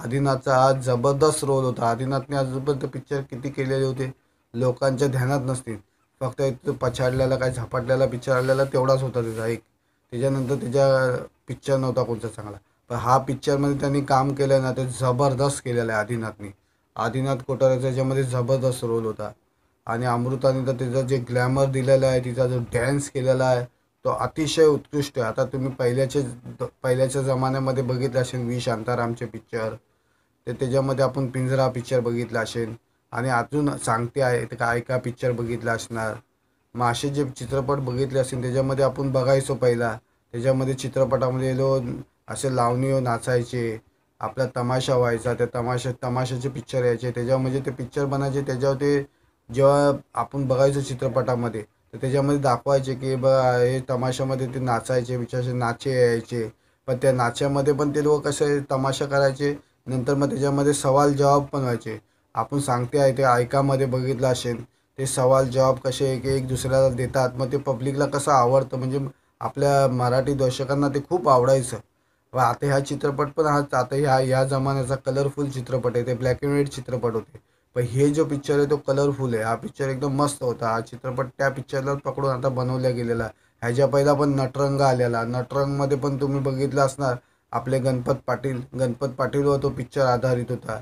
आदिनाथचा आज जबरदस्त रोल होता आदिनाथने आजपर्यंत पिक्चर किती केलेले होते लोकांच्या ध्यानात नसतील फक्त एक पछाडल्याला काय झपाटलेला पिक्चर आलेला तेवढाच होता त्याचा एक त्याच्यानंतर त्याच्या पिक्चर नव्हता कोणता चांगला पण हा पिक्चरमध्ये त्यांनी काम केलं ना ते जबरदस्त केलेलं आहे आदिनाथनी आदिनाथ कोटाऱ्याचा याच्यामध्ये जबरदस्त रोल होता आणि अमृताने तर त्याचं जे ग्लॅमर दिलेलं आहे तिचा जो डॅन्स केलेला आहे तो अतिशय उत्कृष्ट आहे आता तुम्ही पहिल्याच्या पहिल्याच्या जमान्यामध्ये बघितलं असेल वी शांतारामचे पिक्चर ते त्याच्यामध्ये आपण पिंजरा पिक्चर बघितला असेल आणि अजून सांगते आहे ते काय का पिक्चर बघितला असणार मग असे जे चित्रपट बघितले असतील त्याच्यामध्ये आपण बघायचो पहिला त्याच्यामध्ये चित्रपटामध्ये लो असे लावणी नाचायचे आपला तमाशा व्हायचा त्या तमाशा तमाशाचे पिक्चर यायचे त्याच्यामध्ये ते पिक्चर बनायचे त्याच्यावर ते जेव्हा आपण बघायचो चित्रपटामध्ये तर त्याच्यामध्ये दाखवायचे की ब हे तमाशामध्ये ते नाचायचे विचारायचे नाचे यायचे पण त्या नाच्यामध्ये पण ते लोक कसे तमाशा करायचे नंतर मग त्याच्यामध्ये सवाल जवाब पण व्हायचे आपण सांगते आहे ते ऐकामध्ये बघितलं असेल ते सवाल जवाब कसे एक एक दुसऱ्याला देतात मग ते पब्लिकला कसं आवडतं म्हणजे आपल्या मराठी दर्शकांना ते खूप आवडायचं व आता हा चित्रपट पण हा आता ह्या ह्या जमान्याचा कलरफुल चित्रपट आहे ते ब्लॅक अँड व्हाईट चित्रपट होते पण हे जो पिक्चर आहे तो कलरफुल आहे हा पिक्चर एकदम मस्त होता हा चित्रपट त्या पिक्चरला पकडून आता बनवला गेलेला ह्याच्या पहिला पण नटरंग आलेला नटरंगमध्ये पण तुम्ही बघितला असणार आपले गणपत पाटील गणपत पाटीलवर तो पिक्चर आधारित होता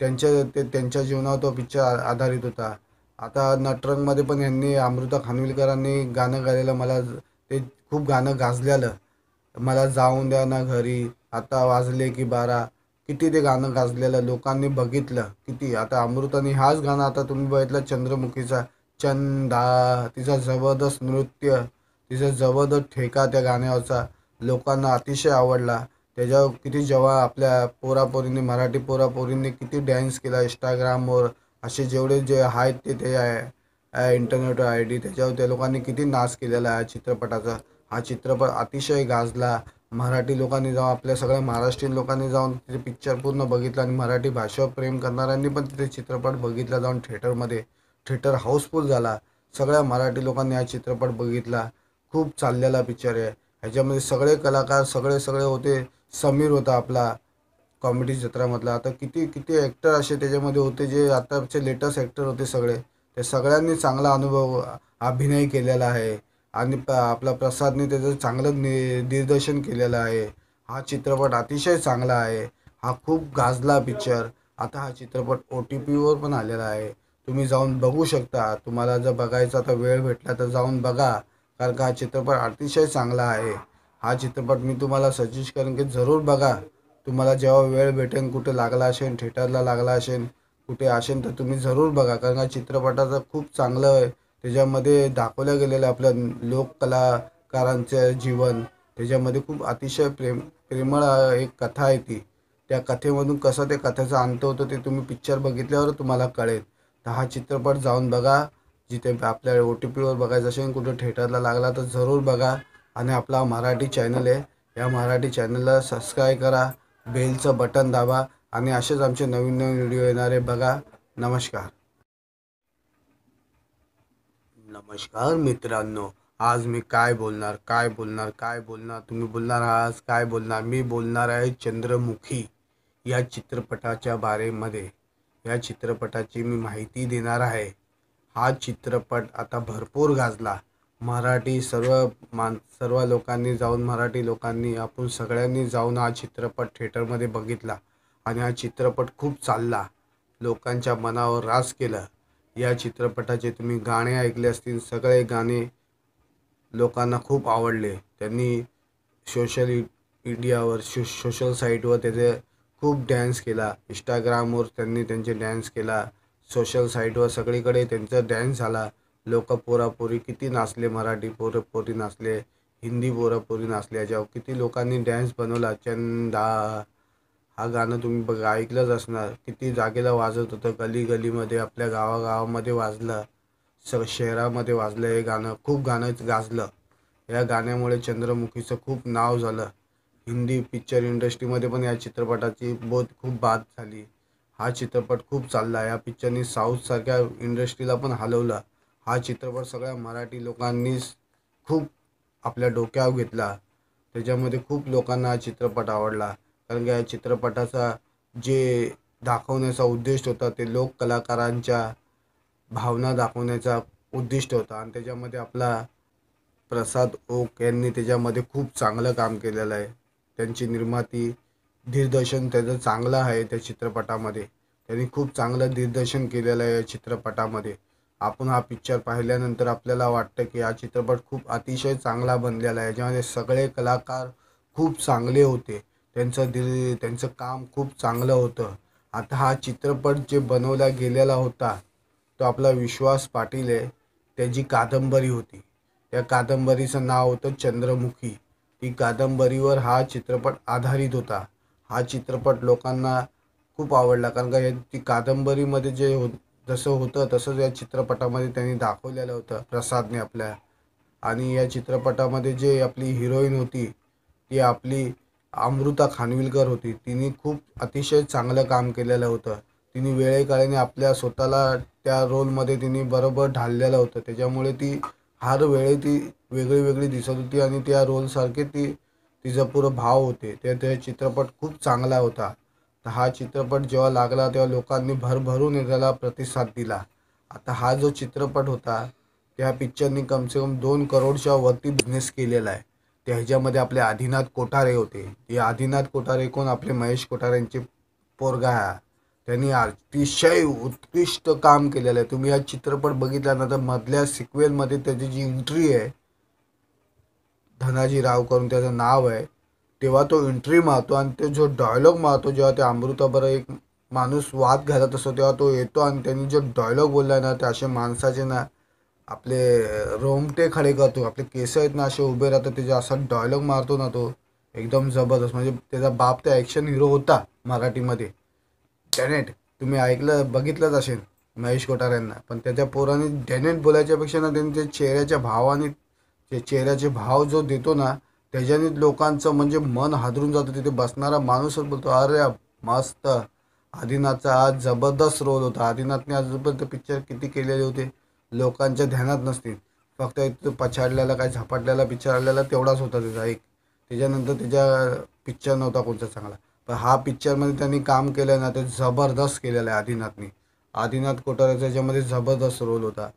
त्यांच्या ते त्यांच्या जीवनावर तो पिक्चर आधारित होता आता नटरंगमध्ये पण यांनी अमृता खानविलकरांनी गाणं गायलेलं मला ते खूप गाणं गाजलेलं मला जाऊन द्या ना घरी आता वाजले की बारा किती ते गाणं गाजलेलं लोकांनी बघितलं किती आता अमृतानी हाच गाणं आता तुम्ही बघितलं चंद्रमुखीचा चंदा तिचा जबरदस्त नृत्य तिचा जबरदस्त ठेका त्या गाण्यावरचा लोकांना अतिशय आवडला त्याच्यावर किती जेव्हा आपल्या पोरापोरींनी मराठी पोरापोरींनी किती डॅन्स केला इंस्टाग्रामवर असे जेवढे जे आहेत ते ते आहे इंटरनेट आय डी त्याच्यावर त्या लोकांनी किती नाच केलेला आहे चित्रपटाचा हा चित्रपट अतिशय गाजला मराठी लोकांनी जाऊन आपल्या सगळ्या महाराष्ट्रीयन लोकांनी जाऊन तिथे पिक्चर पूर्ण बघितला आणि मराठी भाषेवर प्रेम करणाऱ्यांनी पण तिथे चित्रपट बघितला जाऊन थिएटरमध्ये थिएटर हाऊसफुल झाला सगळ्या मराठी लोकांनी हा चित्रपट बघितला खूप चाललेला पिक्चर आहे ह्याच्यामध्ये सगळे कलाकार सगळे सगळे होते समीर होता आपला कॉमेडी क्षेत्रामधला आता किती किती ॲक्टर असे त्याच्यामध्ये होते जे आताचे लेटेस्ट ॲक्टर होते सगळे ते सगळ्यांनी चांगला अनुभव अभिनय केलेला आहे आणि प आपला प्रसादने त्याचं चांगलं नि दिग्दर्शन केलेलं आहे हा चित्रपट अतिशय चांगला आहे हा खूप गाजला पिक्चर आता हा चित्रपट ओ टी पीवर पण आलेला आहे तुम्ही जाऊन बघू शकता तुम्हाला जर बघायचा तर वेळ भेटला तर जाऊन बघा कारण का हा चित्रपट अतिशय चांगला आहे हा चित्रपट मी तुम्हाला सजेस्ट करेन की जरूर बघा तुम्हाला जेव्हा वेळ भेटेल कुठे लागला असेल थिएटरला लागला असेल कुठे असेल तर तुम्ही जरूर बघा कारण हा चित्रपटाचं खूप चांगलं आहे त्याच्यामध्ये दाखवलं गेलेलं आपल्या लोककलाकारांचं जीवन त्याच्यामध्ये खूप अतिशय प्रेम प्रेमळ एक कथा आहे ती त्या कथेमधून कसं ते कथेचा अंत होतो ते तुम्ही पिक्चर बघितल्यावर तुम्हाला कळेल तर हा चित्रपट जाऊन बघा जिथे आपल्या ओ टी पीवर बघायचं असेल कुठे थिएटरला लागला तर जरूर बघा आणि आपला मराठी चॅनल आहे या मराठी चॅनलला सबस्क्राईब करा बेलचं बटन दाबा आणि असेच आमचे नवीन नवीन व्हिडिओ येणारे बघा नमस्कार नमस्कार मित्रांनो आज मी काय बोलणार काय बोलणार काय बोलणार तुम्ही बोलणार आज काय बोलणार मी बोलणार आहे चंद्रमुखी या चित्रपटाच्या बारेमध्ये या चित्रपटाची मी माहिती देणार आहे हा चित्रपट आता भरपूर गाजला मराठी सर्व मान सर्व लोकांनी जाऊन मराठी लोकांनी आपण सगळ्यांनी जाऊन हा चित्रपट थेटरमध्ये बघितला आणि हा चित्रपट खूप चालला लोकांच्या मनावर रास केला या चित्रपटाचे तुम्ही गाणे ऐकले असतील सगळे गाणे लोकांना खूप आवडले त्यांनी सोशल मीडियावर शो सोशल साईटवर त्याचे खूप डॅन्स केला इंस्टाग्रामवर त्यांनी त्यांचे डॅन्स केला सोशल साईटवर सगळीकडे त्यांचा डॅन्स झाला लोक पोरापोरी किती नाचले मराठी पोरपोरी नाचले हिंदी पोरापोरी नाचले याच्यावर किती लोकांनी डॅन्स बनवला चंदा हा गाणं तुम्ही बघ ऐकलंच असणार किती जागेला वाजत होतं गली गलीमध्ये आपल्या गावागावामध्ये वाजलं स शहरामध्ये वाजलं हे गाणं खूप गाणं गाजलं या गाण्यामुळे चंद्रमुखीचं खूप नाव झालं हिंदी पिक्चर इंडस्ट्रीमध्ये पण या चित्रपटाची बोध खूप बाद झाली हा चित्रपट खूप चालला या पिक्चरनी साऊथसारख्या इंडस्ट्रीला पण हलवलं हा चित्रपट सगळ्या मराठी लोकांनीच खूप आपल्या डोक्यावर घेतला त्याच्यामध्ये खूप लोकांना हा चित्रपट आवडला कारण की या चित्रपटाचा जे दाखवण्याचा उद्दिष्ट होता ते लोक कलाकारांच्या भावना दाखवण्याचा उद्दिष्ट होता आणि त्याच्यामध्ये आपला प्रसाद ओक यांनी त्याच्यामध्ये खूप चांगलं काम केलेलं आहे त्यांची निर्माती दिग्दर्शन त्याचं चांगलं आहे त्या चित्रपटामध्ये त्यांनी खूप चांगलं दिग्दर्शन केलेलं आहे या चित्रपटामध्ये आपण हा पिक्चर पाहिल्यानंतर आपल्याला वाटतं की हा चित्रपट खूप अतिशय चांगला बनलेला आहे ज्यामध्ये सगळे कलाकार खूप चांगले होते त्यांचं दिल त्यांचं काम खूप चांगलं होतं आता हा चित्रपट जे बनवला गेलेला होता तो आपला विश्वास पाटील आहे त्याची कादंबरी होती त्या कादंबरीचं नाव होतं चंद्रमुखी ती कादंबरीवर हा चित्रपट आधारित होता हा चित्रपट लोकांना खूप आवडला कारण का ती कादंबरीमध्ये जे हो जसं होतं तसंच या चित्रपटामध्ये त्यांनी दाखवलेलं होतं प्रसादने आपल्या आणि या चित्रपटामध्ये जे आपली हिरोईन होती ती आपली अमृता खानविलकर होती तिने खूप अतिशय चांगलं काम केलेलं होतं तिने वेळेकाळीने आपल्या स्वतःला त्या रोलमध्ये तिने बरोबर ढाललेलं होतं त्याच्यामुळे ती हर वेळे ती वेगळी वेगळी दिसत होती आणि त्या रोलसारखे ती तिचा पुरं भाव होते ते चित्रपट खूप चांगला होता हा चित्रपट जेव्हा लागला तेव्हा लोकांनी भरभरून त्याला प्रतिसाद दिला आता हा जो चित्रपट होता त्या पिक्चरनी कमसे कम दोन करोडच्या वरती बिझनेस केलेला आहे त्या ह्याच्यामध्ये आपले आदिनाथ कोठारे होते हे आदिनाथ कोठारे कोण आपले महेश कोठारेंचे पोरगा त्यांनी अतिशय उत्कृष्ट काम केलेलं आहे तुम्ही हा चित्रपट बघितला मधल्या सिक्वेलमध्ये त्याची जी एंट्री आहे धनाजी राव करून त्याचं नाव आहे तेव्हा तो एंट्री मारतो आणि ते जो डायलॉग मारतो जेव्हा ते अमृताबर एक माणूस वाद घालत असतो तेव्हा तो येतो आणि त्यांनी जो डायलॉग बोलला ना ते असे माणसाचे ना आपले रोमटे खडे करतो आपले केस आहेत ना असे उभे राहतात त्याचा असा डायलॉग मारतो ना तो एकदम जबरदस्त म्हणजे त्याचा बाप ते ॲक्शन हिरो होता मराठीमध्ये डॅनेट तुम्ही ऐकलं बघितलंच असेल महेश कोठाऱ्यांना पण त्याच्या पोराने डॅनेट बोलायच्यापेक्षा ना त्यांनी त्या चेहऱ्याच्या भावाने चेहऱ्याचे भाव जो देतो ना त्याच्याने लोकांचं म्हणजे मन हादरून जातं तिथे बसणारा माणूस बोलतो अरे मस्त आदिनाथचा आज जबरदस्त रोल होता आदिनाथने आजपर्यंत पिक्चर किती केलेले होते लोकांच्या ध्यानात नसतील फक्त एक पछाडल्याला काय झपाटलेला पिक्चर आलेला तेवढाच होता त्याचा एक त्याच्यानंतर त्याच्या पिक्चर नव्हता कोणता चांगला पण हा पिक्चरमध्ये त्यांनी काम केलं ना ते जबरदस्त केलेलं आहे आदिनाथने आदिनाथ कोटाऱ्याचा याच्यामध्ये जबरदस्त रोल होता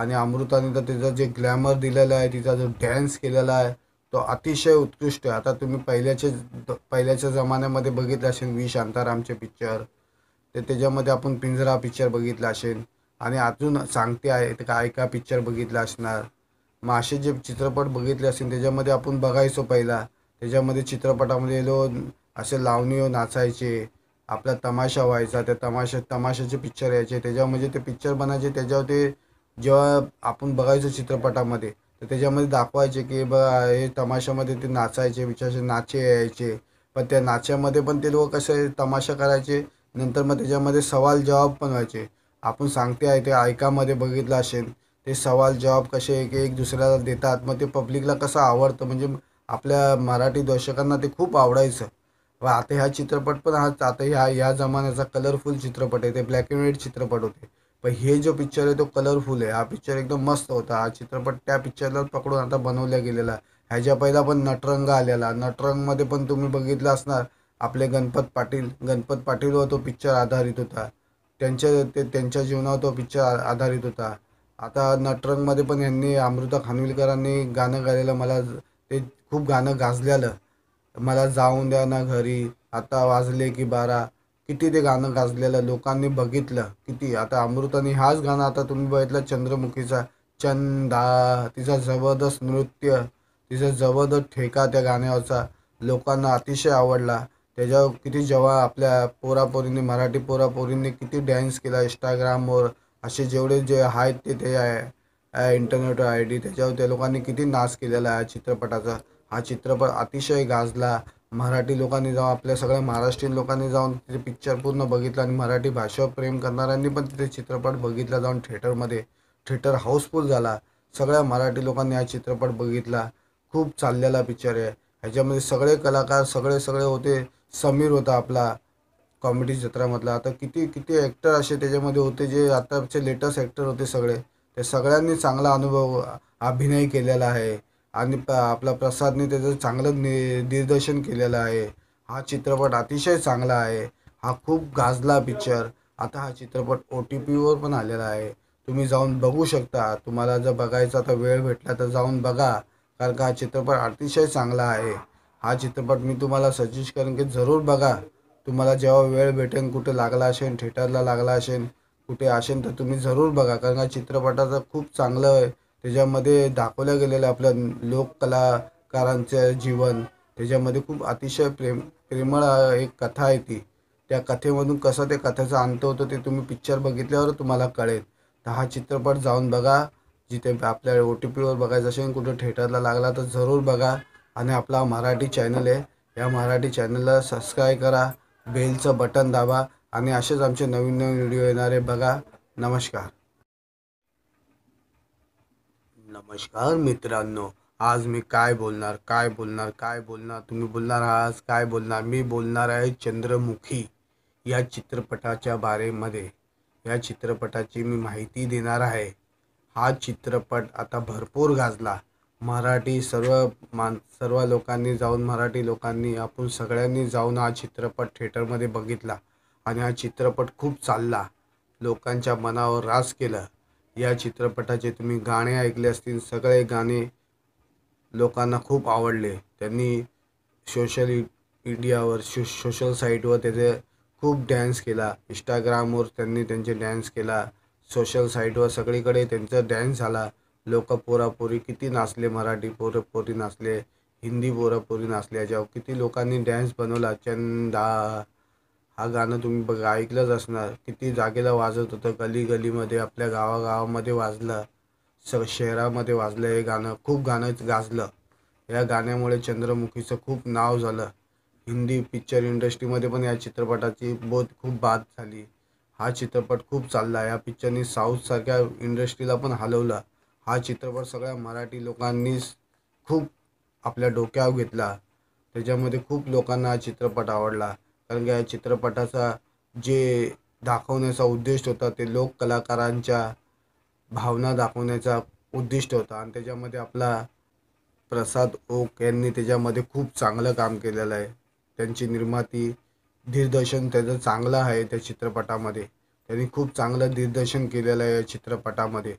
आणि अमृताने तर त्याचं जे ग्लॅमर दिलेलं आहे तिचा जो डॅन्स केलेला आहे तो अतिशय उत्कृष्ट आता तुम्ही पहिल्याचे पहिल्याच्या जमान्यामध्ये बघितलं असेल वी शांतारामचे पिक्चर ते त्याच्यामध्ये आपण पिंजरा पिक्चर बघितला असेल आणि अजून सांगते आहे ते काय का पिक्चर बघितला असणार मग असे जे चित्रपट बघितले असेल त्याच्यामध्ये आपण बघायचो पहिला त्याच्यामध्ये चित्रपटामध्ये लो असे लावणी नाचायचे आपला तमाशा व्हायचा त्या तमाशा तमाशाचे पिक्चर यायचे त्याच्यामध्ये ते पिक्चर बनायचे त्याच्यावर ते जेव्हा आपण बघायचो चित्रपटामध्ये तर त्याच्यामध्ये दाखवायचे की ब हे तमाशामध्ये ते नाचायचे विचारायचे नाचे यायचे पण त्या नाच्यामध्ये पण ते लोक कसे तमाशा करायचे नंतर मग त्याच्यामध्ये सवाल जवाब पण व्हायचे आपण सांगते आहे ते ऐकामध्ये बघितलं असेल ते सवाल जवाब कसे एक एक दुसऱ्याला देतात मग ते पब्लिकला कसं आवडतं म्हणजे आपल्या मराठी दर्शकांना ते खूप आवडायचं व आता ह्या चित्रपट पण हा आता ह्या ह्या जमान्याचा कलरफुल चित्रपट आहे ते ब्लॅक अँड व्हाईट चित्रपट होते पण हे जो पिक्चर आहे तो कलरफुल आहे हा पिक्चर एकदम मस्त होता हा चित्रपट त्या पिक्चरला पकडून आता बनवला गेलेला ह्याच्या पहिला पण नटरंग आलेला नटरंगमध्ये पण तुम्ही बघितलं असणार आपले गणपत पाटील गणपत पाटीलवर तो पिक्चर आधारित होता त्यांच्या ते त्यांच्या जीवनावर तो पिक्चर आधारित होता आता नटरंगमध्ये पण यांनी अमृता खानविलकरांनी गाणं गायलेलं मला ते खूप गाणं गाजलेलं मला जाऊन द्या ना घरी आता वाजले की बारा किती ते गाणं गाजलेलं लोकांनी बघितलं किती आता अमृतानी हाच गाणं आता तुम्ही बघितलं चंद्रमुखीचा चंदा तिचा जबरदस्त नृत्य तिचा जबरदस्त ठेका त्या गाण्यावरचा लोकांना अतिशय आवडला त्याच्यावर किती जेव्हा आपल्या पोरापोरींनी मराठी पोरापोरींनी किती डॅन्स केला इंस्टाग्रामवर असे जेवढे जे आहेत ते ते आहे इंटरनेट आय डी त्याच्यावर त्या लोकांनी किती नाच केलेला आहे चित्रपटाचा हा चित्रपट अतिशय गाजला मराठी लोकांनी जाऊन आपल्या सगळ्या महाराष्ट्रीयन लोकांनी जाऊन तिथे पिक्चर पूर्ण बघितला आणि मराठी भाषेवर प्रेम करणाऱ्यांनी पण तिथे चित्रपट बघितला जाऊन थिएटरमध्ये थिएटर हाऊसफुल झाला सगळ्या मराठी लोकांनी हा चित्रपट बघितला खूप चाललेला पिक्चर आहे ह्याच्यामध्ये सगळे कलाकार सगळे सगळे होते समीर होता आपला कॉमेडी चित्रामधला आता किती किती ॲक्टर असे त्याच्यामध्ये होते जे आताचे लेटेस्ट ॲक्टर होते सगळे त्या सगळ्यांनी चांगला अनुभव अभिनय केलेला आहे आणि प आपला प्रसादने त्याचं चांगलं नि दिग्दर्शन केलेलं आहे हा चित्रपट अतिशय चांगला आहे हा खूप गाजला पिक्चर आता हा चित्रपट ओ टी पीवर पण आलेला आहे तुम्ही जाऊन बघू शकता तुम्हाला जर बघायचा तर वेळ भेटला तर जाऊन बघा कारण का हा चित्रपट अतिशय चांगला आहे हा चित्रपट मी तुम्हाला सजेस्ट करेन की जरूर बघा तुम्हाला जेव्हा वेळ भेटेन कुठे लागला असेल थिएटरला लागला असेल कुठे असेल तर तुम्ही जरूर बघा कारण हा चित्रपटाचं खूप चांगलं त्याच्यामध्ये दाखवलं गेलेलं आपलं लोककलाकारांचं जीवन त्याच्यामध्ये खूप अतिशय प्रेम प्रेमळ एक कथा आहे ती त्या कथेमधून कसं ते कथेचं अंत होतो ते तुम्ही पिक्चर बघितल्यावर तुम्हाला कळेल तर हा चित्रपट जाऊन बघा जिथे आपल्या ओ टी पीवर बघायचं असेल कुठे थिएटरला लागला तर जरूर बघा आणि आपला मराठी चॅनल आहे या मराठी चॅनलला सबस्क्राईब करा बेलचं बटन दाबा आणि असेच आमचे नवीन नवीन व्हिडिओ येणारे बघा नमस्कार नमस्कार मित्रांनो आज मी काय बोलणार काय बोलणार काय बोलणार तुम्ही बोलणार आहात काय बोलणार मी बोलणार आहे चंद्रमुखी या चित्रपटाच्या बारेमध्ये या चित्रपटाची मी माहिती देणार आहे हा चित्रपट आता भरपूर गाजला मराठी सर्व मान सर्व लोकांनी जाऊन मराठी लोकांनी आपण सगळ्यांनी जाऊन हा चित्रपट थिएटरमध्ये बघितला आणि हा चित्रपट खूप चालला लोकांच्या मनावर रास केलं या चित्रपटाचे तुम्ही गाणे ऐकले असतील सगळे गाणे लोकांना खूप आवडले त्यांनी सोशल मीडियावर शो सोशल साईटवर त्याचे खूप डॅन्स केला इंस्टाग्रामवर त्यांनी त्यांचे डॅन्स केला सोशल साईटवर सगळीकडे त्यांचा डॅन्स झाला लोक पोरापोरी किती नाचले मराठी पोरापोरी नाचले हिंदी पोरापोरी नाचल्याच्यावर किती लोकांनी डॅन्स बनवला चंदा हा गाणं तुम्ही बघा ऐकलंच असणार किती जागेला वाजत होतं गली गलीमध्ये आपल्या गावागावामध्ये वाजलं स शहरामध्ये वाजलं हे गाणं खूप गाणं गाजलं या गाण्यामुळे चंद्रमुखीचं खूप नाव झालं हिंदी पिक्चर इंडस्ट्रीमध्ये पण या चित्रपटाची बोध खूप बाद झाली हा चित्रपट खूप चालला या पिक्चरनी साऊथसारख्या इंडस्ट्रीला पण हलवला हा चित्रपट सगळ्या मराठी लोकांनीच खूप आपल्या डोक्यावर घेतला त्याच्यामध्ये खूप लोकांना हा चित्रपट आवडला कारण की या चित्रपटाचा जे दाखवण्याचा उद्दिष्ट होता ते लोक कलाकारांच्या भावना दाखवण्याचा उद्दिष्ट होता आणि त्याच्यामध्ये आपला प्रसाद ओक यांनी त्याच्यामध्ये खूप चांगलं काम केलेलं आहे त्यांची निर्माती दिग्दर्शन त्याचं चांगलं आहे त्या चित्रपटामध्ये त्यांनी खूप चांगलं दिग्दर्शन केलेलं आहे या चित्रपटामध्ये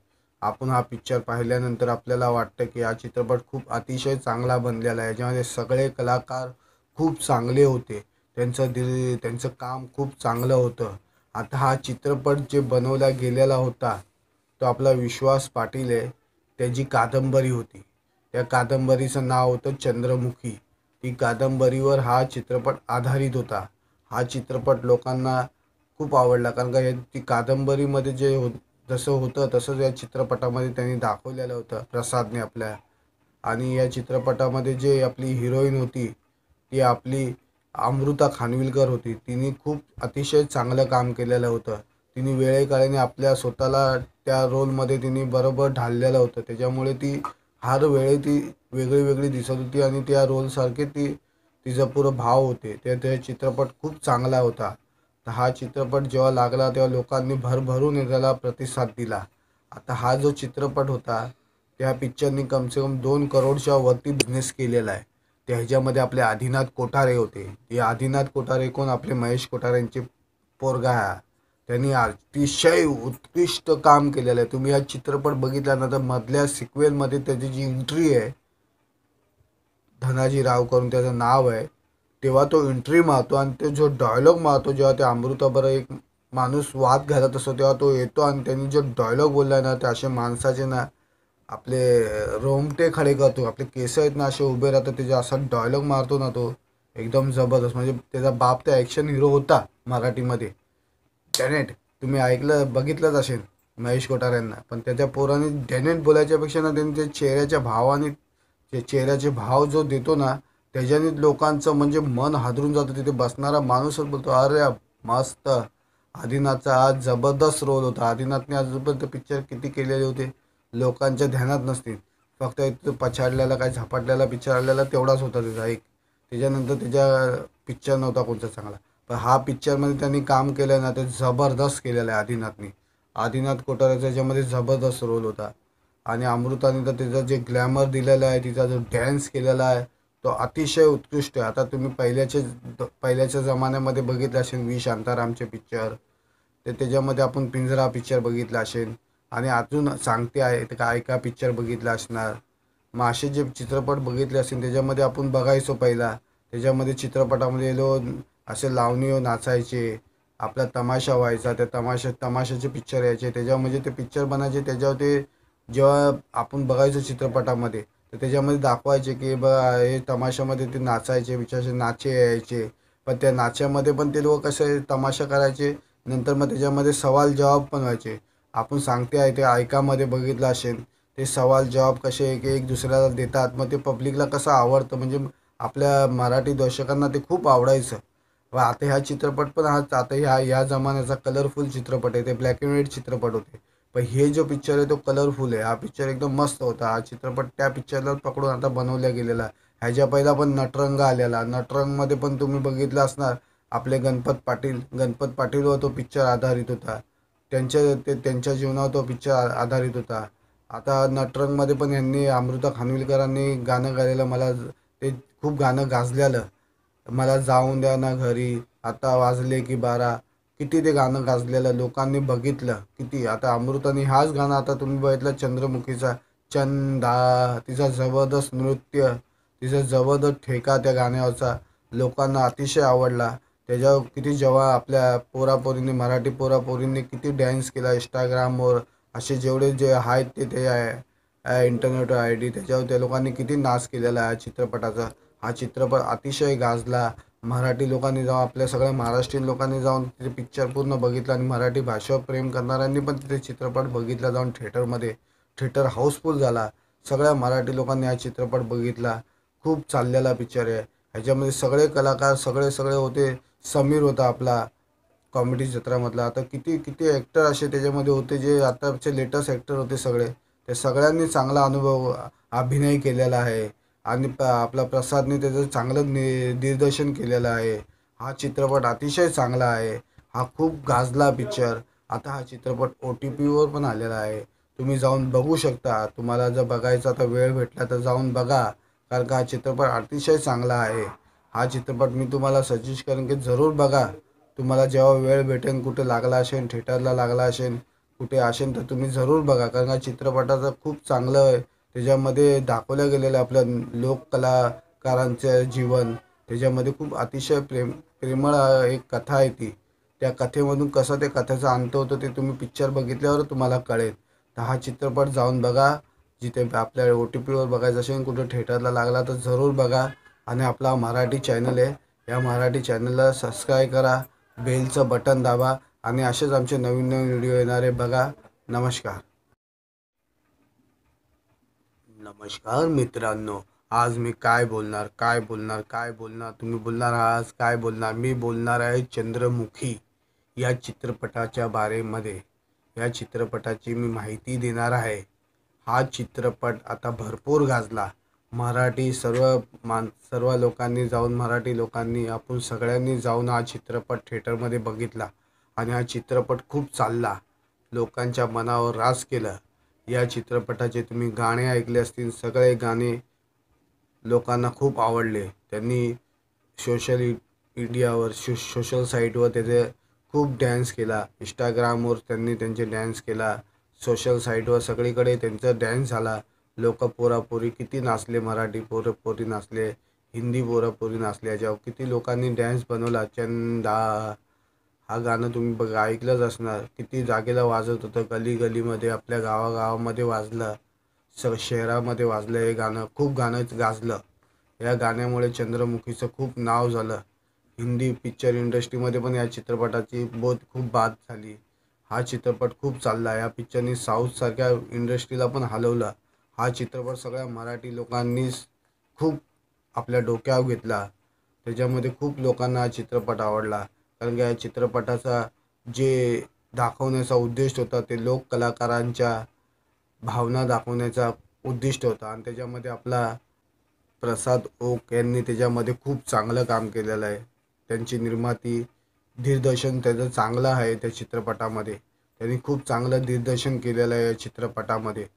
आपण हा पिक्चर पाहिल्यानंतर आपल्याला वाटतं की हा चित्रपट खूप अतिशय चांगला बनलेला आहे ज्यामध्ये सगळे कलाकार खूप चांगले होते त्यांचं दिल त्यांचं काम खूप चांगलं होतं आता हा चित्रपट जे बनवला गेलेला होता तो आपला विश्वास पाटील आहे त्याची कादंबरी होती त्या कादंबरीचं नाव होतं चंद्रमुखी ती कादंबरीवर हा चित्रपट आधारित होता हा चित्रपट लोकांना खूप आवडला कारण का ती कादंबरीमध्ये जे हो जसं होतं तसंच या चित्रपटामध्ये त्यांनी दाखवलेलं होतं प्रसादने आपल्या आणि या चित्रपटामध्ये जे आपली हिरोईन होती ती आपली अमृता खानविलकर होती तिने खूप अतिशय चांगलं काम केलेलं होतं तिने वेळेकाळीने आपल्या स्वतःला त्या रोलमध्ये तिने बरोबर ढाललेलं होतं त्याच्यामुळे ती हर वेळे ती वेगळी वेगळी दिसत होती आणि त्या रोलसारखे ती तिचा पुरं भाव होते ते ते चित्रपट खूप चांगला होता तर हा चित्रपट जेव्हा लागला तेव्हा लोकांनी भरभरून त्याला प्रतिसाद दिला आता हा जो चित्रपट होता त्या पिक्चरनी कमसे कम दोन करोडच्या वरती बिझनेस केलेला आहे त्या ह्याच्यामध्ये आपले आदिनाथ कोठारे होते हे आदिनाथ कोठारे कोण आपले महेश कोठारेंचे पोरगा त्यांनी अतिशय उत्कृष्ट काम केलेलं आहे तुम्ही हा चित्रपट बघितल्यानंतर मधल्या सिक्वेलमध्ये त्याची जी एंट्री आहे धनाजी राव करून त्याचं नाव आहे तेव्हा तो एंट्री मारतो आणि तो जो डायलॉग मारतो जेव्हा ते अमृताबर एक माणूस वाद घालत असतो तेव्हा तो येतो आणि त्यांनी जो डायलॉग बोलला ना ते असे माणसाचे ना आपले रोमटे खडे करतो आपले केस आहेत ना असे उभे राहतात त्याचे असा डायलॉग मारतो ना तो एकदम जबरदस्त म्हणजे त्याचा बाप त्या ॲक्शन हिरो होता मराठीमध्ये डॅनेट तुम्ही ऐकलं बघितलंच असेल महेश कोठाऱ्यांना यांना पण त्याच्या पोराने डॅनेट बोलायच्यापेक्षा ना त्यांनी त्या चेहऱ्याच्या भावाने जे चेहऱ्याचे भाव जो देतो ना त्याच्याने लोकांचं म्हणजे मन हादरून जातं तिथे बसणारा माणूसच बोलतो अरे मस्त आदिनाथचा आज जबरदस्त रोल होता आदिनाथने आजपर्यंत पिक्चर किती केलेले होते लोकांच्या ध्यानात नसतील फक्त एक काय झपाटलेला पिक्चर आलेला तेवढाच होता त्याचा एक त्याच्यानंतर त्याच्या पिक्चर नव्हता कोणता चांगला पण हा पिक्चरमध्ये त्यांनी काम केलं ना ते जबरदस्त केलेलं आहे आदिनाथनी आदिनाथ कोटाऱ्याचा त्याच्यामध्ये जबरदस्त रोल होता आणि अमृताने तर त्याचं जे ग्लॅमर दिलेलं आहे तिचा जो डॅन्स केलेला आहे तो अतिशय उत्कृष्ट आहे आता तुम्ही पहिल्याच्या पहिल्याच्या जमान्यामध्ये बघितलं असेल वी शांतारामचे पिक्चर ते त्याच्यामध्ये आपण पिंजरा पिक्चर बघितला असेल आणि अजून सांगते आहे ते काय का पिक्चर बघितला असणार मग असे जे चित्रपट बघितले असतील त्याच्यामध्ये आपण बघायचो पहिला त्याच्यामध्ये चित्रपटामध्ये लो असे लावणी नाचायचे आपला तमाशा व्हायचा त्या तमाशा तमाशाचे पिक्चर यायचे त्याच्यामध्ये ते पिक्चर बनायचे त्याच्यावर ते जेव्हा आपण बघायचो चित्रपटामध्ये तर त्याच्यामध्ये दाखवायचे की ब हे तमाशामध्ये ते नाचायचे विचारायचे नाचे यायचे पण त्या नाच्यामध्ये पण ते लोक कसे तमाशा करायचे नंतर मग त्याच्यामध्ये सवाल जवाब पण व्हायचे आपण सांगते आहे ते ऐकामध्ये बघितलं असेल ते सवाल जवाब कसे एक एक दुसऱ्याला देतात मग ते पब्लिकला कसं आवडतं म्हणजे आपल्या मराठी दर्शकांना ते खूप आवडायचं व आता हा चित्रपट पण हा आता ह्या ह्या जमान्याचा कलरफुल चित्रपट आहे ते ब्लॅक अँड व्हाईट चित्रपट होते पण हे जो पिक्चर आहे तो कलरफुल आहे हा पिक्चर एकदम मस्त होता हा चित्रपट त्या पिक्चरला पकडून आता बनवला गेलेला ह्याच्या पहिला पण नटरंग आलेला नटरंगमध्ये पण तुम्ही बघितला असणार आपले गणपत पाटील गणपत पाटीलवर तो पिक्चर आधारित होता त्यांच्या ते त्यांच्या जीवनावर तो पिक्चर आधारित होता आता नटरंगमध्ये पण यांनी अमृता खानविलकरांनी गाणं गायलेलं मला ते खूप गाणं गाजलेलं मला जाऊन द्या ना घरी आता वाजले की बारा किती ते गाणं गाजलेलं लोकांनी बघितलं किती आता अमृतानी हाच गाणं आता तुम्ही बघितलं चंद्रमुखीचा चंदा तिचा जबरदस्त नृत्य तिचा जबरदस्त ठेका त्या गाण्यावरचा लोकांना अतिशय आवडला त्याच्यावर किती जेव्हा आपल्या पोरापोरींनी मराठी पोरापोरींनी किती डॅन्स केला इंस्टाग्रामवर असे जेवढे जे आहेत ते ते आहे इंटरनेट आय डी त्याच्यावर त्या लोकांनी किती नाच केलेला आहे चित्रपटाचा हा चित्रपट अतिशय गाजला मराठी लोकांनी जाऊन आपल्या सगळ्या महाराष्ट्रीयन लोकांनी जाऊन तिथे पिक्चर पूर्ण बघितला आणि मराठी भाषेवर प्रेम करणाऱ्यांनी पण तिथे चित्रपट बघितला जाऊन थिएटरमध्ये थिएटर हाऊसफुल झाला सगळ्या मराठी लोकांनी हा चित्रपट बघितला खूप चाललेला पिक्चर आहे ह्याच्यामध्ये सगळे कलाकार सगळे सगळे होते समीर होता आपला कॉमेडी क्षेत्रामधला आता किती किती ॲक्टर असे त्याच्यामध्ये होते जे आताचे लेटेस्ट ॲक्टर होते सगळे ते सगळ्यांनी चांगला अनुभव अभिनय केलेला आहे आणि प आपला प्रसादने त्याचं चांगलं नि दिग्दर्शन केलेलं आहे हा चित्रपट अतिशय चांगला आहे हा खूप गाजला पिक्चर आता हा चित्रपट ओ टी पीवर पण आलेला आहे तुम्ही जाऊन बघू शकता तुम्हाला जर बघायचा तर वेळ भेटला तर जाऊन बघा कारण का हा चित्रपट अतिशय चांगला आहे हा चित्रपट मी तुम्हाला सजेस्ट करेन की जरूर बघा तुम्हाला जेव्हा वेळ भेटेन कुठे लागला असेल थिएटरला लागला असेल कुठे असेल तर तुम्ही जरूर बघा कारण हा चित्रपटाचं खूप चांगलं आहे त्याच्यामध्ये दाखवलं गेलेलं आपल्या लोककलाकारांचं जीवन त्याच्यामध्ये खूप अतिशय प्रेम प्रेमळ एक कथा आहे ती त्या कथेमधून कसं ते कथेचा अंत होतो ते तुम्ही पिक्चर बघितल्यावर तुम्हाला कळेल तर हा चित्रपट जाऊन बघा जिथे आपल्या ओ टी पीवर बघायचं असेल कुठे थिएटरला लागला तर जरूर बघा आणि आपला मराठी चॅनल आहे या मराठी चॅनलला सबस्क्राईब करा बेलचं बटन दाबा आणि असेच आमचे नवीन नवीन व्हिडिओ येणारे बघा नमस्कार नमस्कार मित्रांनो आज मी काय बोलणार काय बोलणार काय बोलणार तुम्ही बोलणार आज काय बोलणार मी बोलणार आहे चंद्रमुखी या चित्रपटाच्या बारेमध्ये या चित्रपटाची मी माहिती देणार आहे हा चित्रपट आता भरपूर गाजला मराठी सर्व मान सर्व लोकांनी जाऊन मराठी लोकांनी आपण सगळ्यांनी जाऊन हा चित्रपट थेटरमध्ये बघितला आणि हा चित्रपट खूप चालला लोकांच्या मनावर रास केलं या चित्रपटाचे तुम्ही गाणे ऐकले असतील सगळे गाणे लोकांना खूप आवडले त्यांनी सोशल मीडियावर शो सोशल साईटवर त्याचे खूप डॅन्स केला इंस्टाग्रामवर त्यांनी त्यांचे डॅन्स केला सोशल साईटवर सगळीकडे त्यांचा डॅन्स झाला लोक पोरापोरी किती नाचले मराठी पोरपोरी नाचले हिंदी पोरापोरी नाचले याच्यावर किती लोकांनी डॅन्स बनवला चंदा हा गाणं तुम्ही बघा ऐकलंच असणार किती जागेला वाजत होतं गली गलीमध्ये आपल्या गावागावामध्ये वाजलं स शहरामध्ये वाजलं हे गाणं खूप गाणं गाजलं या गाण्यामुळे चंद्रमुखीचं खूप नाव झालं हिंदी पिक्चर इंडस्ट्रीमध्ये पण या चित्रपटाची बोध खूप बाद झाली हा चित्रपट खूप चालला या पिक्चरनी साऊथसारख्या इंडस्ट्रीला पण हलवलं हा चित्रपट सगळ्या मराठी लोकांनीच खूप आपल्या डोक्यावर घेतला त्याच्यामध्ये खूप लोकांना हा चित्रपट आवडला कारण की या चित्रपटाचा जे दाखवण्याचा उद्दिष्ट होता ते लोक कलाकारांच्या भावना दाखवण्याचा उद्दिष्ट होता आणि त्याच्यामध्ये आपला प्रसाद ओक यांनी त्याच्यामध्ये खूप चांगलं काम केलेलं आहे त्यांची निर्माती दिग्दर्शन त्याचं चांगलं आहे त्या चित्रपटामध्ये त्यांनी खूप चांगलं दिग्दर्शन केलेलं आहे या चित्रपटामध्ये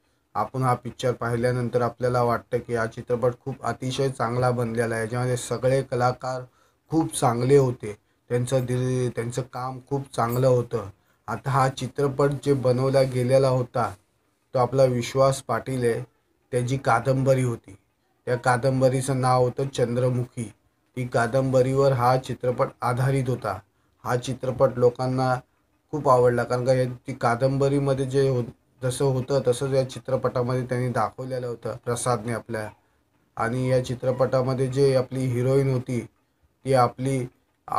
आपण हा पिक्चर पाहिल्यानंतर आपल्याला वाटतं की हा चित्रपट खूप अतिशय चांगला बनलेला आहे ज्यामध्ये सगळे कलाकार खूप चांगले होते त्यांचं दिल त्यांचं काम खूप चांगलं होतं आता हा चित्रपट जे बनवला गेलेला होता तो आपला विश्वास पाटील आहे त्याची कादंबरी होती त्या कादंबरीचं नाव होतं चंद्रमुखी ती कादंबरीवर हा चित्रपट आधारित होता हा चित्रपट लोकांना खूप आवडला कारण का ती कादंबरीमध्ये जे हो जसं होतं तसंच या चित्रपटामध्ये त्यांनी दाखवलेलं होतं प्रसादने आपल्या आणि या चित्रपटामध्ये जे आपली हिरोईन होती ती आपली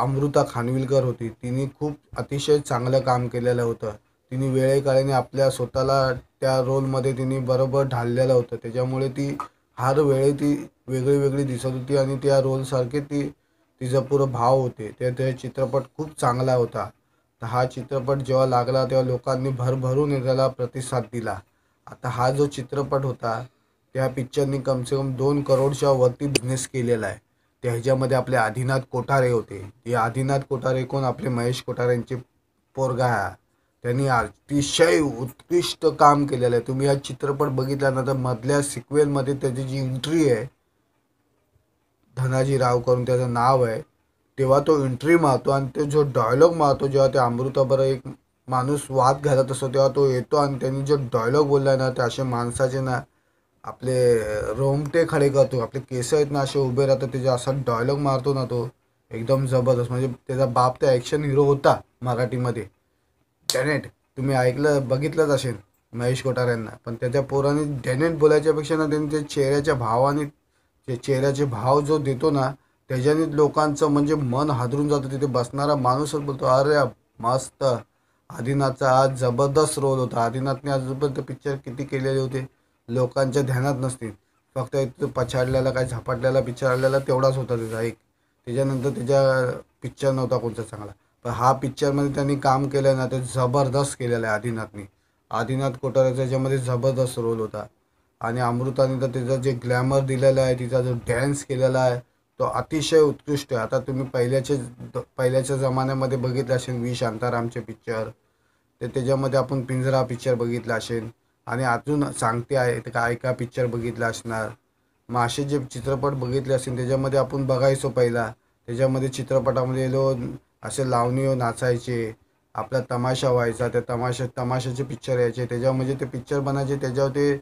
अमृता खानविलकर होती तिने खूप अतिशय चांगलं काम केलेलं होतं तिने वेळेकाळीने आपल्या स्वतःला त्या रोलमध्ये तिने बरोबर ढाललेलं होतं त्याच्यामुळे ती हर वेळे ती वेगळी वेगळी दिसत होती आणि त्या रोलसारखे ती तिचा पुरं भाव होते त्या चित्रपट खूप चांगला होता तर हा चित्रपट जेव्हा लागला तेव्हा लोकांनी भरभरून त्याला प्रतिसाद दिला आता हा जो चित्रपट होता त्या पिक्चरनी कमसे कम दोन करोडच्या वरती बिझनेस केलेला आहे त्या ह्याच्यामध्ये आपले आदिनाथ कोठारे होते हे आदिनाथ कोठारे कोण आपले महेश कोठारे पोरगा पोरगा त्यांनी अतिशय उत्कृष्ट काम केलेलं आहे तुम्ही हा चित्रपट बघितला ना तर मधल्या सिक्वेलमध्ये त्याची जी एंट्री आहे धनाजी राव करून त्याचं नाव आहे तेव्हा तो एंट्री मारतो आणि ते जो डायलॉग मारतो जेव्हा ते अमृताबर एक माणूस वाद घालत असतो तेव्हा तो येतो आणि त्यांनी जो डायलॉग बोलला ना ते असे माणसाचे ना आपले रोमटे खडे करतो आपले केस आहेत ना असे उभे राहतात त्याचे असा डायलॉग मारतो ना तो एकदम जबरदस्त म्हणजे त्याचा बाप त्या ॲक्शन हिरो होता मराठीमध्ये डॅनेट तुम्ही ऐकलं बघितलंच असेल महेश कोठाऱ्यांना पण त्याच्या पोराने डॅनेट बोलायच्यापेक्षा ना त्यांनी त्या चेहऱ्याच्या भावाने चेहऱ्याचे भाव जो देतो ना त्याच्याने लोकांचं म्हणजे मन हादरून जातं तिथे बसणारा माणूस बोलतो अरे मस्त आदिनाथचा आज जबरदस्त रोल होता आदिनाथने आजपर्यंत पिक्चर किती केलेले होते लोकांच्या ध्यानात नसतील फक्त एक पछाडलेला काय झपाटलेला पिक्चर आलेला तेवढाच होता त्याचा एक त्याच्यानंतर त्याच्या पिक्चर नव्हता कोणता चांगला पण हा पिक्चरमध्ये त्यांनी काम केलं ना ते जबरदस्त केलेलं आहे आदिनाथने आदिनाथ कोटाऱ्याचा याच्यामध्ये जबरदस्त रोल होता आणि अमृताने तर त्याचा जे ग्लॅमर दिलेला आहे तिचा जो डॅन्स केलेला आहे तो अतिशय उत्कृष्ट आहे आता तुम्ही पहिल्याचे पहिल्याच्या जमान्यामध्ये बघितलं असेल वी शांतारामचे पिक्चर ते त्याच्यामध्ये आपण पिंजरा पिक्चर बघितला असेल आणि अजून सांगते आहे ते काय का पिक्चर बघितला असणार मग असे जे चित्रपट बघितले असेल त्याच्यामध्ये आपण बघायचो पहिला त्याच्यामध्ये चित्रपटामध्ये लो असे लावणी नाचायचे आपला तमाशा व्हायचा त्या तमाशा तमाशाचे पिक्चर यायचे त्याच्यामध्ये ते पिक्चर बनायचे त्याच्यावर ते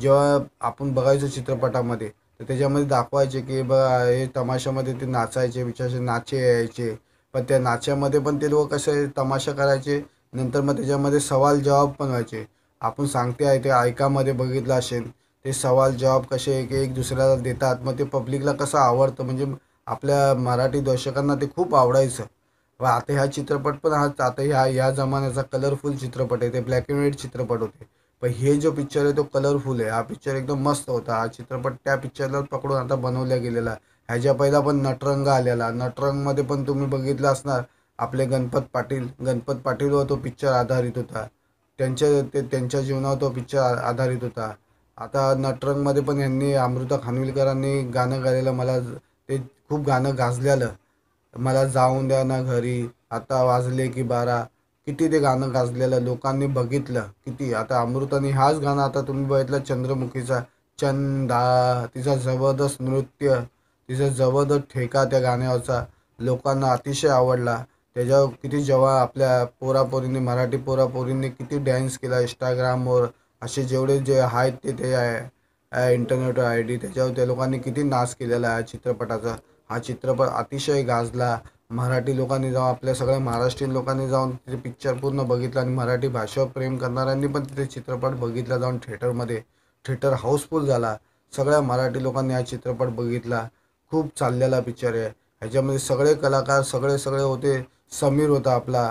जेव्हा आपण बघायचो चित्रपटामध्ये तर त्याच्यामध्ये दाखवायचे की ब हे तमाशामध्ये ते नाचायचे विचारसे नाचे यायचे पण त्या नाच्यामध्ये पण ते लोक कसे तमाशा करायचे नंतर मग त्याच्यामध्ये सवाल जवाब पण व्हायचे आपण सांगते आहे ते ऐकामध्ये बघितलं असेल ते सवाल जवाब कसे एक एक दुसऱ्याला देतात मग ते पब्लिकला कसं आवडतं म्हणजे आपल्या मराठी दर्शकांना ते खूप आवडायचं व आता हा चित्रपट पण हा आता ह्या या जमान्याचा कलरफुल चित्रपट आहे ते ब्लॅक अँड व्हाईट चित्रपट होते पण हे जो पिक्चर आहे तो कलरफुल आहे हा पिक्चर एकदम मस्त होता हा चित्रपट त्या पिक्चरला पकडून आता बनवला गेलेला ह्याच्या पहिला पण नटरंग आलेला नटरंगमध्ये पण तुम्ही बघितलं असणार आपले गणपत पाटील गणपत पाटीलवर तो पिक्चर आधारित होता त्यांच्या ते त्यांच्या जीवनावर तो पिक्चर आधारित होता आता नटरंगमध्ये पण यांनी अमृता खानविलकरांनी गाणं गायलेलं मला ते खूप गाणं गाजलेलं मला जाऊन द्या ना घरी आता वाजले की बारा किती ते गाणं गाजलेलं लोकांनी बघितलं किती आता अमृतानी हाच गाणं आता तुम्ही बघितलं चंद्रमुखीचा चंदा तिचा जबरदस्त नृत्य तिचा जबरदस्त ठेका त्या गाण्यावरचा लोकांना अतिशय आवडला त्याच्यावर किती जेव्हा आपल्या पोरापोरींनी मराठी पोरापोरींनी किती डॅन्स केला इंस्टाग्रामवर असे जेवढे जे आहेत ते ते आहे इंटरनेटवर आय डी त्याच्यावर त्या लोकांनी किती नाच केलेला आहे चित्रपटाचा हा चित्रपट अतिशय गाजला मराठी लोकांनी जाऊन आपल्या सगळ्या महाराष्ट्रीयन लोकांनी जाऊन तिथे पिक्चर पूर्ण बघितला आणि मराठी भाषेवर प्रेम करणाऱ्यांनी पण तिथे चित्रपट बघितला जाऊन थिएटरमध्ये थिएटर हाऊसफुल झाला सगळ्या मराठी लोकांनी हा चित्रपट बघितला खूप चाललेला पिक्चर आहे ह्याच्यामध्ये सगळे कलाकार सगळे सगळे होते समीर होता आपला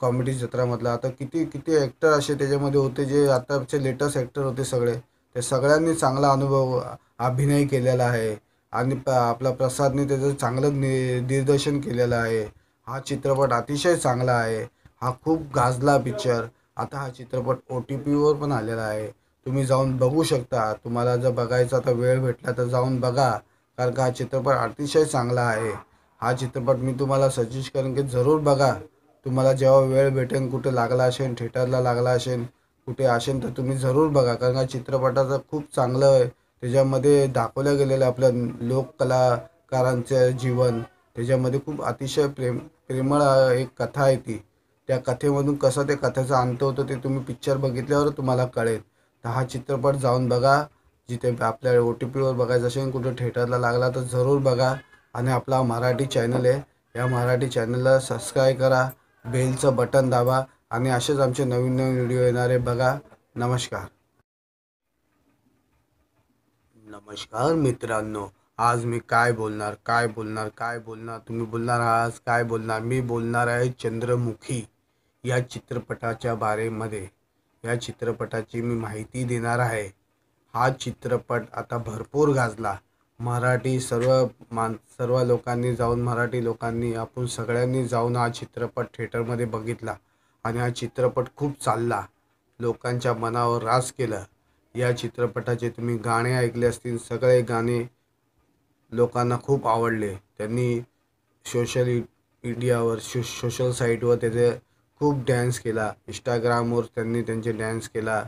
कॉमेडी चित्रामधला आता किती किती ॲक्टर असे त्याच्यामध्ये होते जे आताचे लेटेस्ट ॲक्टर होते सगळे ते सगळ्यांनी चांगला अनुभव अभिनय केलेला आहे आणि प आपला प्रसादने त्याचं चांगलं नि दिग्दर्शन केलेलं आहे हा चित्रपट अतिशय चांगला आहे हा खूप गाजला पिक्चर आता हा चित्रपट ओ टी पीवर पण आलेला आहे तुम्ही जाऊन बघू शकता तुम्हाला जर बघायचा तर वेळ भेटला तर जाऊन बघा कारण का हा चित्रपट अतिशय चांगला आहे हा चित्रपट मी तुम्हाला सजेस्ट करेन की जरूर बघा तुम्हाला जेव्हा वेळ भेटेन कुठे लागला असेल थिएटरला लागला असेल कुठे असेल तर तुम्ही जरूर बघा कारण हा चित्रपटाचं खूप चांगलं त्याच्यामध्ये दाखवलं गेलेलं आपलं लोककलाकारांचं जीवन त्याच्यामध्ये खूप अतिशय प्रेम प्रेमळ एक कथा आहे ती त्या कथेमधून कसं ते कथेचा अंत होतो ते तुम्ही पिक्चर बघितल्यावर तुम्हाला कळेल तर हा चित्रपट जाऊन बघा जिथे आपल्या ओ टी पीवर बघायचं असेल कुठे थिएटरला लागला तर जरूर बघा आणि आपला मराठी चॅनल आहे या मराठी चॅनलला सबस्क्राईब करा बेलचं बटन दाबा आणि असेच आमचे नवीन नवीन व्हिडिओ येणारे बघा नमस्कार नमस्कार मित्रांनो आज मी काय बोलणार काय बोलणार काय बोलणार तुम्ही बोलणार आज काय बोलणार मी बोलणार आहे चंद्रमुखी या चित्रपटाच्या बारेमध्ये या चित्रपटाची मी माहिती देणार आहे हा चित्रपट आता भरपूर गाजला मराठी सर्व मान सर्व लोकांनी जाऊन मराठी लोकांनी आपण सगळ्यांनी जाऊन हा चित्रपट थिएटरमध्ये बघितला आणि हा चित्रपट खूप चालला लोकांच्या मनावर रास केलं या चित्रपटाचे तुम्ही गाणे ऐकले असतील सगळे गाणे लोकांना खूप आवडले त्यांनी सोशल मीडियावर शो सोशल साईटवर त्याचे खूप डॅन्स केला इंस्टाग्रामवर त्यांनी त्यांचे डॅन्स केला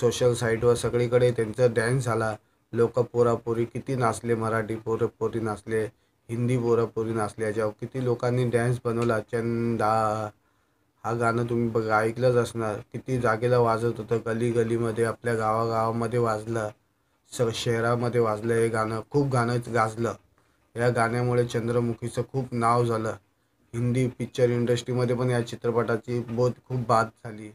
सोशल साईटवर सगळीकडे त्यांचा डॅन्स झाला लोक पोरापोरी किती नाचले मराठी पोरपोरी नाचले हिंदी पोरापोरी नाचले याच्यावर किती लोकांनी डॅन्स बनवला चंदा हा गाणं तुम्ही बघा ऐकलंच असणार किती जागेला वाजत होतं गली गलीमध्ये आपल्या गावागावामध्ये वाजलं स शहरामध्ये वाजलं हे गाणं खूप गाणं गाजलं या गाण्यामुळे चंद्रमुखीचं खूप नाव झालं हिंदी पिक्चर इंडस्ट्रीमध्ये पण या चित्रपटाची बोध खूप बाद झाली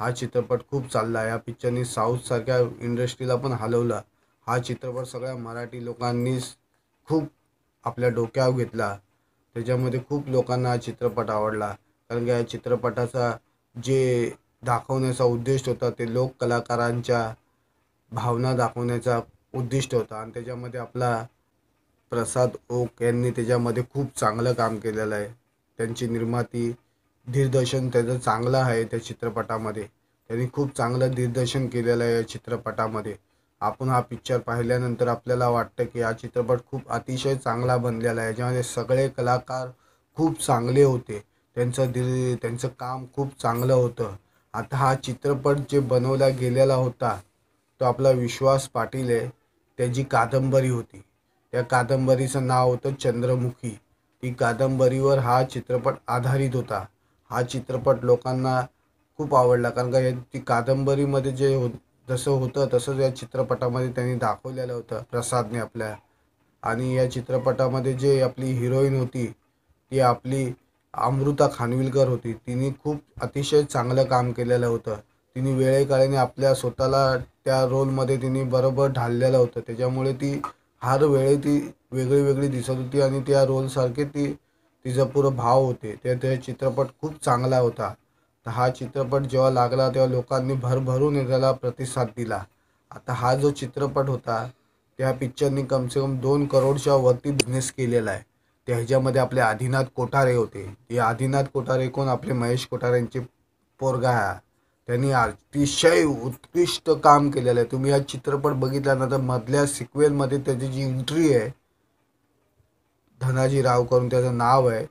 हा चित्रपट खूप चालला या पिक्चरनी साऊथसारख्या इंडस्ट्रीला पण हलवला हा चित्रपट सगळ्या मराठी लोकांनीच खूप आपल्या डोक्यावर घेतला त्याच्यामध्ये खूप लोकांना हा चित्रपट आवडला कारण की या चित्रपटाचा जे दाखवण्याचा उद्दिष्ट होता ते लोक कलाकारांच्या भावना दाखवण्याचा उद्दिष्ट होता आणि त्याच्यामध्ये आपला प्रसाद ओक यांनी त्याच्यामध्ये खूप चांगलं काम केलेलं आहे त्यांची निर्माती दिग्दर्शन त्याचं चांगलं आहे त्या चित्रपटामध्ये त्यांनी खूप चांगलं दिग्दर्शन केलेलं आहे या चित्रपटामध्ये आपण हा पिक्चर पाहिल्यानंतर आपल्याला वाटतं की हा चित्रपट खूप अतिशय चांगला बनलेला आहे ज्यामध्ये सगळे कलाकार खूप चांगले होते त्यांचं दिल त्यांचं काम खूप चांगलं होतं आता हा चित्रपट जे बनवला गेलेला होता तो आपला विश्वास पाटील आहे त्याची कादंबरी होती त्या कादंबरीचं नाव होतं चंद्रमुखी ती कादंबरीवर हा चित्रपट आधारित होता हा चित्रपट लोकांना खूप आवडला कारण का ती कादंबरीमध्ये जे हो जसं होतं तसंच या चित्रपटामध्ये त्यांनी दाखवलेलं होतं प्रसादने आपल्या आणि या चित्रपटामध्ये जे आपली हिरोईन होती ती आपली अमृता खानविलकर होती तिने खूप अतिशय चांगलं काम केलेलं होतं तिने वेळेकाळीने आपल्या स्वतःला त्या रोलमध्ये तिने बरोबर ढाललेलं होतं त्याच्यामुळे ती हर वेळे ती वेगळी वेगळी दिसत होती आणि त्या रोलसारखे ती तिचा पुरं भाव होते ते ते चित्रपट खूप चांगला होता तर हा चित्रपट जेव्हा लागला तेव्हा लोकांनी भरभरून त्याला प्रतिसाद दिला आता हा जो चित्रपट होता त्या पिक्चरनी कमसे कम दोन करोडच्या वरती बिझनेस केलेला आहे त्याच्यामध्ये ह्याच्यामध्ये आपले आदिनाथ कोठारे होते हे आदिनाथ कोठारे कोण आपले महेश कोठारेंचे पोरगा त्यांनी अतिशय उत्कृष्ट काम केलेलं आहे तुम्ही हा चित्रपट बघितल्यानंतर मधल्या सिक्वेलमध्ये त्याची जी एंट्री आहे धनाजी राव करून त्याचं नाव आहे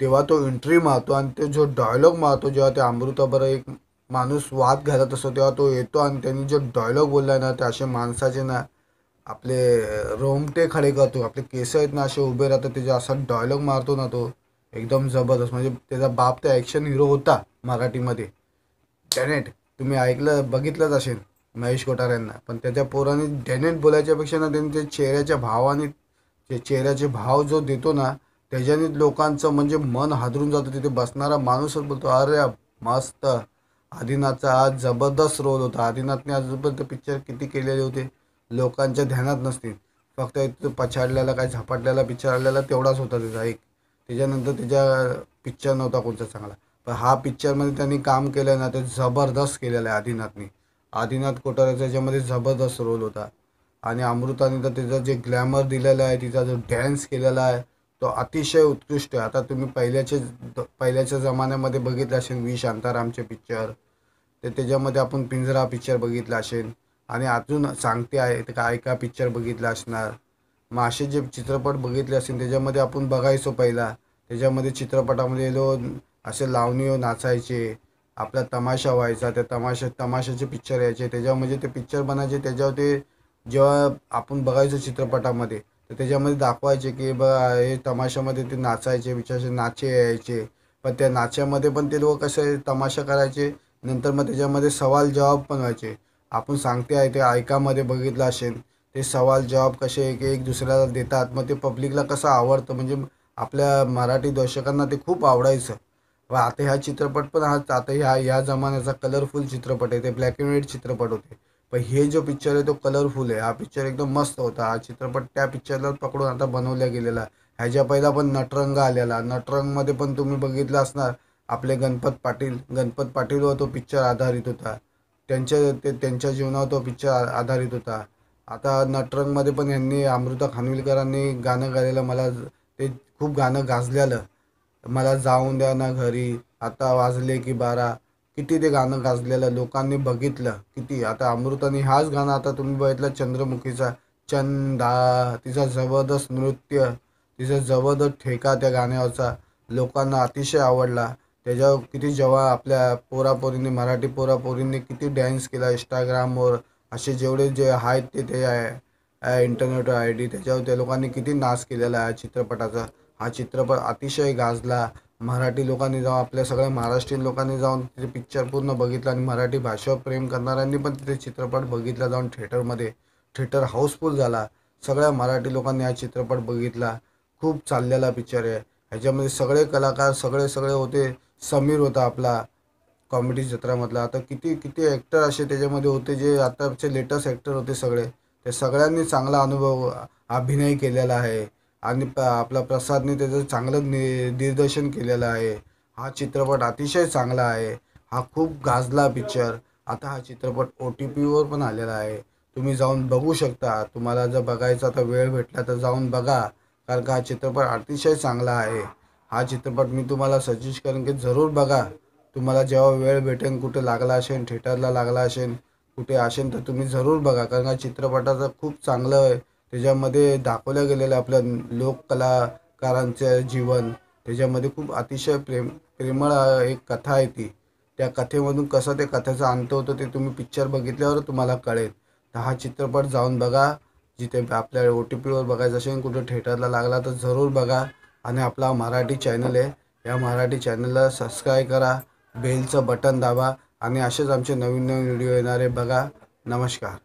तेव्हा तो एंट्री मारतो आणि तो जो डायलॉग मारतो जेव्हा ते अमृताबर एक माणूस वाद घालत असतो तेव्हा तो येतो आणि त्यांनी जो डायलॉग बोलला ना ते असे माणसाचे ना आपले रोमटे खडे करतो आपले केस आहेत ना असे उभे राहतात त्याचे असा डायलॉग मारतो ना तो एकदम जबरदस्त म्हणजे त्याचा बाप त्या ॲक्शन हिरो होता मराठीमध्ये डेनेट तुम्ही ऐकलं बघितलंच असेल महेश कोठाऱ्यांना पण त्याच्या पोराने डेनेट बोलायच्यापेक्षा ना त्यांनी त्या चेहऱ्याच्या भावाने ते चेहऱ्याचे भाव जो देतो ना त्याच्याने लोकांचं म्हणजे मन हादरून जातं तिथे बसणारा माणूसच बोलतो अरे मस्त आदिनाथचा आज जबरदस्त रोल होता आदिनाथने आजपर्यंत पिक्चर किती केलेले होते लोकांच्या ध्यानात नसतील फक्त पछाडलेला पछाडलेला काय झपाटलेला पिक्चर आलेला तेवढाच होता त्याचा एक त्याच्यानंतर त्याच्या पिक्चर नव्हता कोणता चांगला पण हा पिक्चरमध्ये त्यांनी काम केलं ना ते जबरदस्त केलेलं आहे आदिनाथनी आदिनाथ कोटाऱ्याचा त्याच्यामध्ये जबरदस्त रोल होता आणि अमृताने तर त्याचं जे ग्लॅमर दिलेलं आहे तिचा जो डॅन्स केलेला आहे तो अतिशय उत्कृष्ट आहे आता तुम्ही पहिल्याचे पहिल्याच्या जमान्यामध्ये बघितलं असेल वी शांतारामचे पिक्चर ते त्याच्यामध्ये आपण पिंजरा पिक्चर बघितला असेल आणि अजून सांगते आहे ते काय का पिक्चर बघितला असणार मग असे जे चित्रपट बघितले असतील त्याच्यामध्ये आपण बघायचो पहिला त्याच्यामध्ये चित्रपटामध्ये लो असे लावणी नाचायचे आपला तमाशा व्हायचा त्या तमाशा तमाशाचे पिक्चर यायचे त्याच्यामध्ये ते पिक्चर बनायचे त्याच्यावर ते जेव्हा आपण बघायचो चित्रपटामध्ये तर त्याच्यामध्ये दाखवायचे की ब हे तमाशामध्ये ते नाचायचे विचारायचे नाचे यायचे पण त्या नाच्यामध्ये पण ते लोक कसे तमाशा करायचे नंतर मग त्याच्यामध्ये सवाल जवाब पण व्हायचे आपण सांगते आहे ते ऐकामध्ये बघितलं असेल ते सवाल जवाब कसे एक एक दुसऱ्याला देतात मग ते पब्लिकला कसं आवडतं म्हणजे आपल्या मराठी दर्शकांना ते खूप आवडायचं व आता हा चित्रपट पण हा आता ह्या ह्या जमान्याचा कलरफुल चित्रपट आहे ते ब्लॅक अँड व्हाईट चित्रपट होते पण हे जो पिक्चर आहे तो कलरफुल आहे हा पिक्चर एकदम मस्त होता हा चित्रपट त्या पिक्चरला पकडून आता बनवला गेलेला ह्याच्या पहिला पण नटरंग आलेला नटरंगमध्ये पण तुम्ही बघितला असणार आपले गणपत पाटील गणपत पाटीलवर तो पिक्चर आधारित होता त्यांच्या ते त्यांच्या जीवनावर तो पिक्चर आधारित होता आता नटरंगमध्ये पण यांनी अमृता खानविलकरांनी गाणं गायलेलं मला ते खूप गाणं गाजलेलं मला जाऊन द्या ना घरी आता वाजले की बारा किती ते गाणं गाजलेलं लोकांनी बघितलं किती आता अमृताने हाच गाणं आता तुम्ही बघितलं चंद्रमुखीचा चंदा तिचा जबरदस्त नृत्य तिचा जबरदस्त ठेका त्या गाण्यावरचा लोकांना अतिशय आवडला त्याच्यावर किती जेव्हा आपल्या पोरापोरींनी मराठी पोरापोरींनी किती डॅन्स केला इंस्टाग्रामवर असे जेवढे जे आहेत ते ते आहे इंटरनेट आय डी त्याच्यावर त्या लोकांनी किती नाच केलेला आहे चित्रपटाचा हा चित्रपट अतिशय गाजला मराठी लोकांनी जाऊन आपल्या सगळ्या महाराष्ट्रीयन लोकांनी जाऊन तिथे पिक्चर पूर्ण बघितला आणि मराठी भाषेवर प्रेम करणाऱ्यांनी पण तिथे चित्रपट बघितला जाऊन थिएटरमध्ये थिएटर हाऊसफुल झाला सगळ्या मराठी लोकांनी हा चित्रपट बघितला खूप चाललेला पिक्चर आहे ह्याच्यामध्ये सगळे कलाकार सगळे सगळे होते समीर होता आपला कॉमेडी क्षेत्रामधला आता किती किती ॲक्टर असे त्याच्यामध्ये होते जे आताचे लेटेस्ट ॲक्टर होते सगळे ते सगळ्यांनी चांगला अनुभव अभिनय केलेला आहे आणि आपला प्रसादने त्याचं चांगलं नि दिग्दर्शन केलेलं आहे हा चित्रपट अतिशय चांगला आहे हा खूप गाजला पिक्चर आता हा चित्रपट ओ टी पीवर पण आलेला आहे तुम्ही जाऊन बघू शकता तुम्हाला जर बघायचा तर वेळ भेटला तर जाऊन बघा कारण का हा चित्रपट अतिशय चांगला आहे हा चित्रपट मी तुम्हाला सजेस्ट करेन की जरूर बघा तुम्हाला जेव्हा वेळ भेटेल कुठे लागला असेल थिएटरला लागला असेल कुठे असेल तर तुम्ही जरूर बघा कारण हा चित्रपटाचं खूप चांगलं आहे त्याच्यामध्ये दाखवलं गेलेलं आपल्या लोककलाकारांचं जीवन त्याच्यामध्ये खूप अतिशय प्रेम प्रेमळ एक कथा आहे ती त्या कथेमधून कसं ते कथेचा अंत होतो ते तुम्ही पिक्चर बघितल्यावर तुम्हाला कळेल तर हा चित्रपट जाऊन बघा जिथे आपल्या ओ टी पीवर बघायचं असेल कुठे थिएटरला लागला तर जरूर बघा आणि आपला मराठी चॅनल आहे या मराठी चॅनलला सबस्क्राईब करा बेलचं बटन दाबा आणि असेच आमचे नवीन नवीन व्हिडिओ येणारे बघा नमस्कार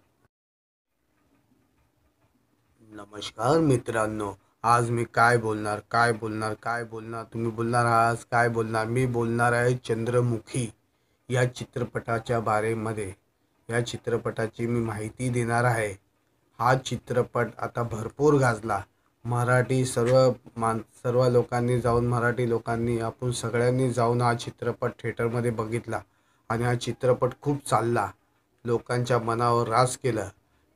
नमस्कार मित्रांनो आज मी काय बोलणार काय बोलणार काय बोलणार तुम्ही बोलणार आज काय बोलणार मी बोलणार आहे चंद्रमुखी या चित्रपटाच्या बारेमध्ये या चित्रपटाची मी माहिती देणार आहे हा चित्रपट आता भरपूर गाजला मराठी सर्व मान सर्व लोकांनी जाऊन मराठी लोकांनी आपण सगळ्यांनी जाऊन हा चित्रपट थेटरमध्ये बघितला आणि हा चित्रपट खूप चालला लोकांच्या मनावर रास केलं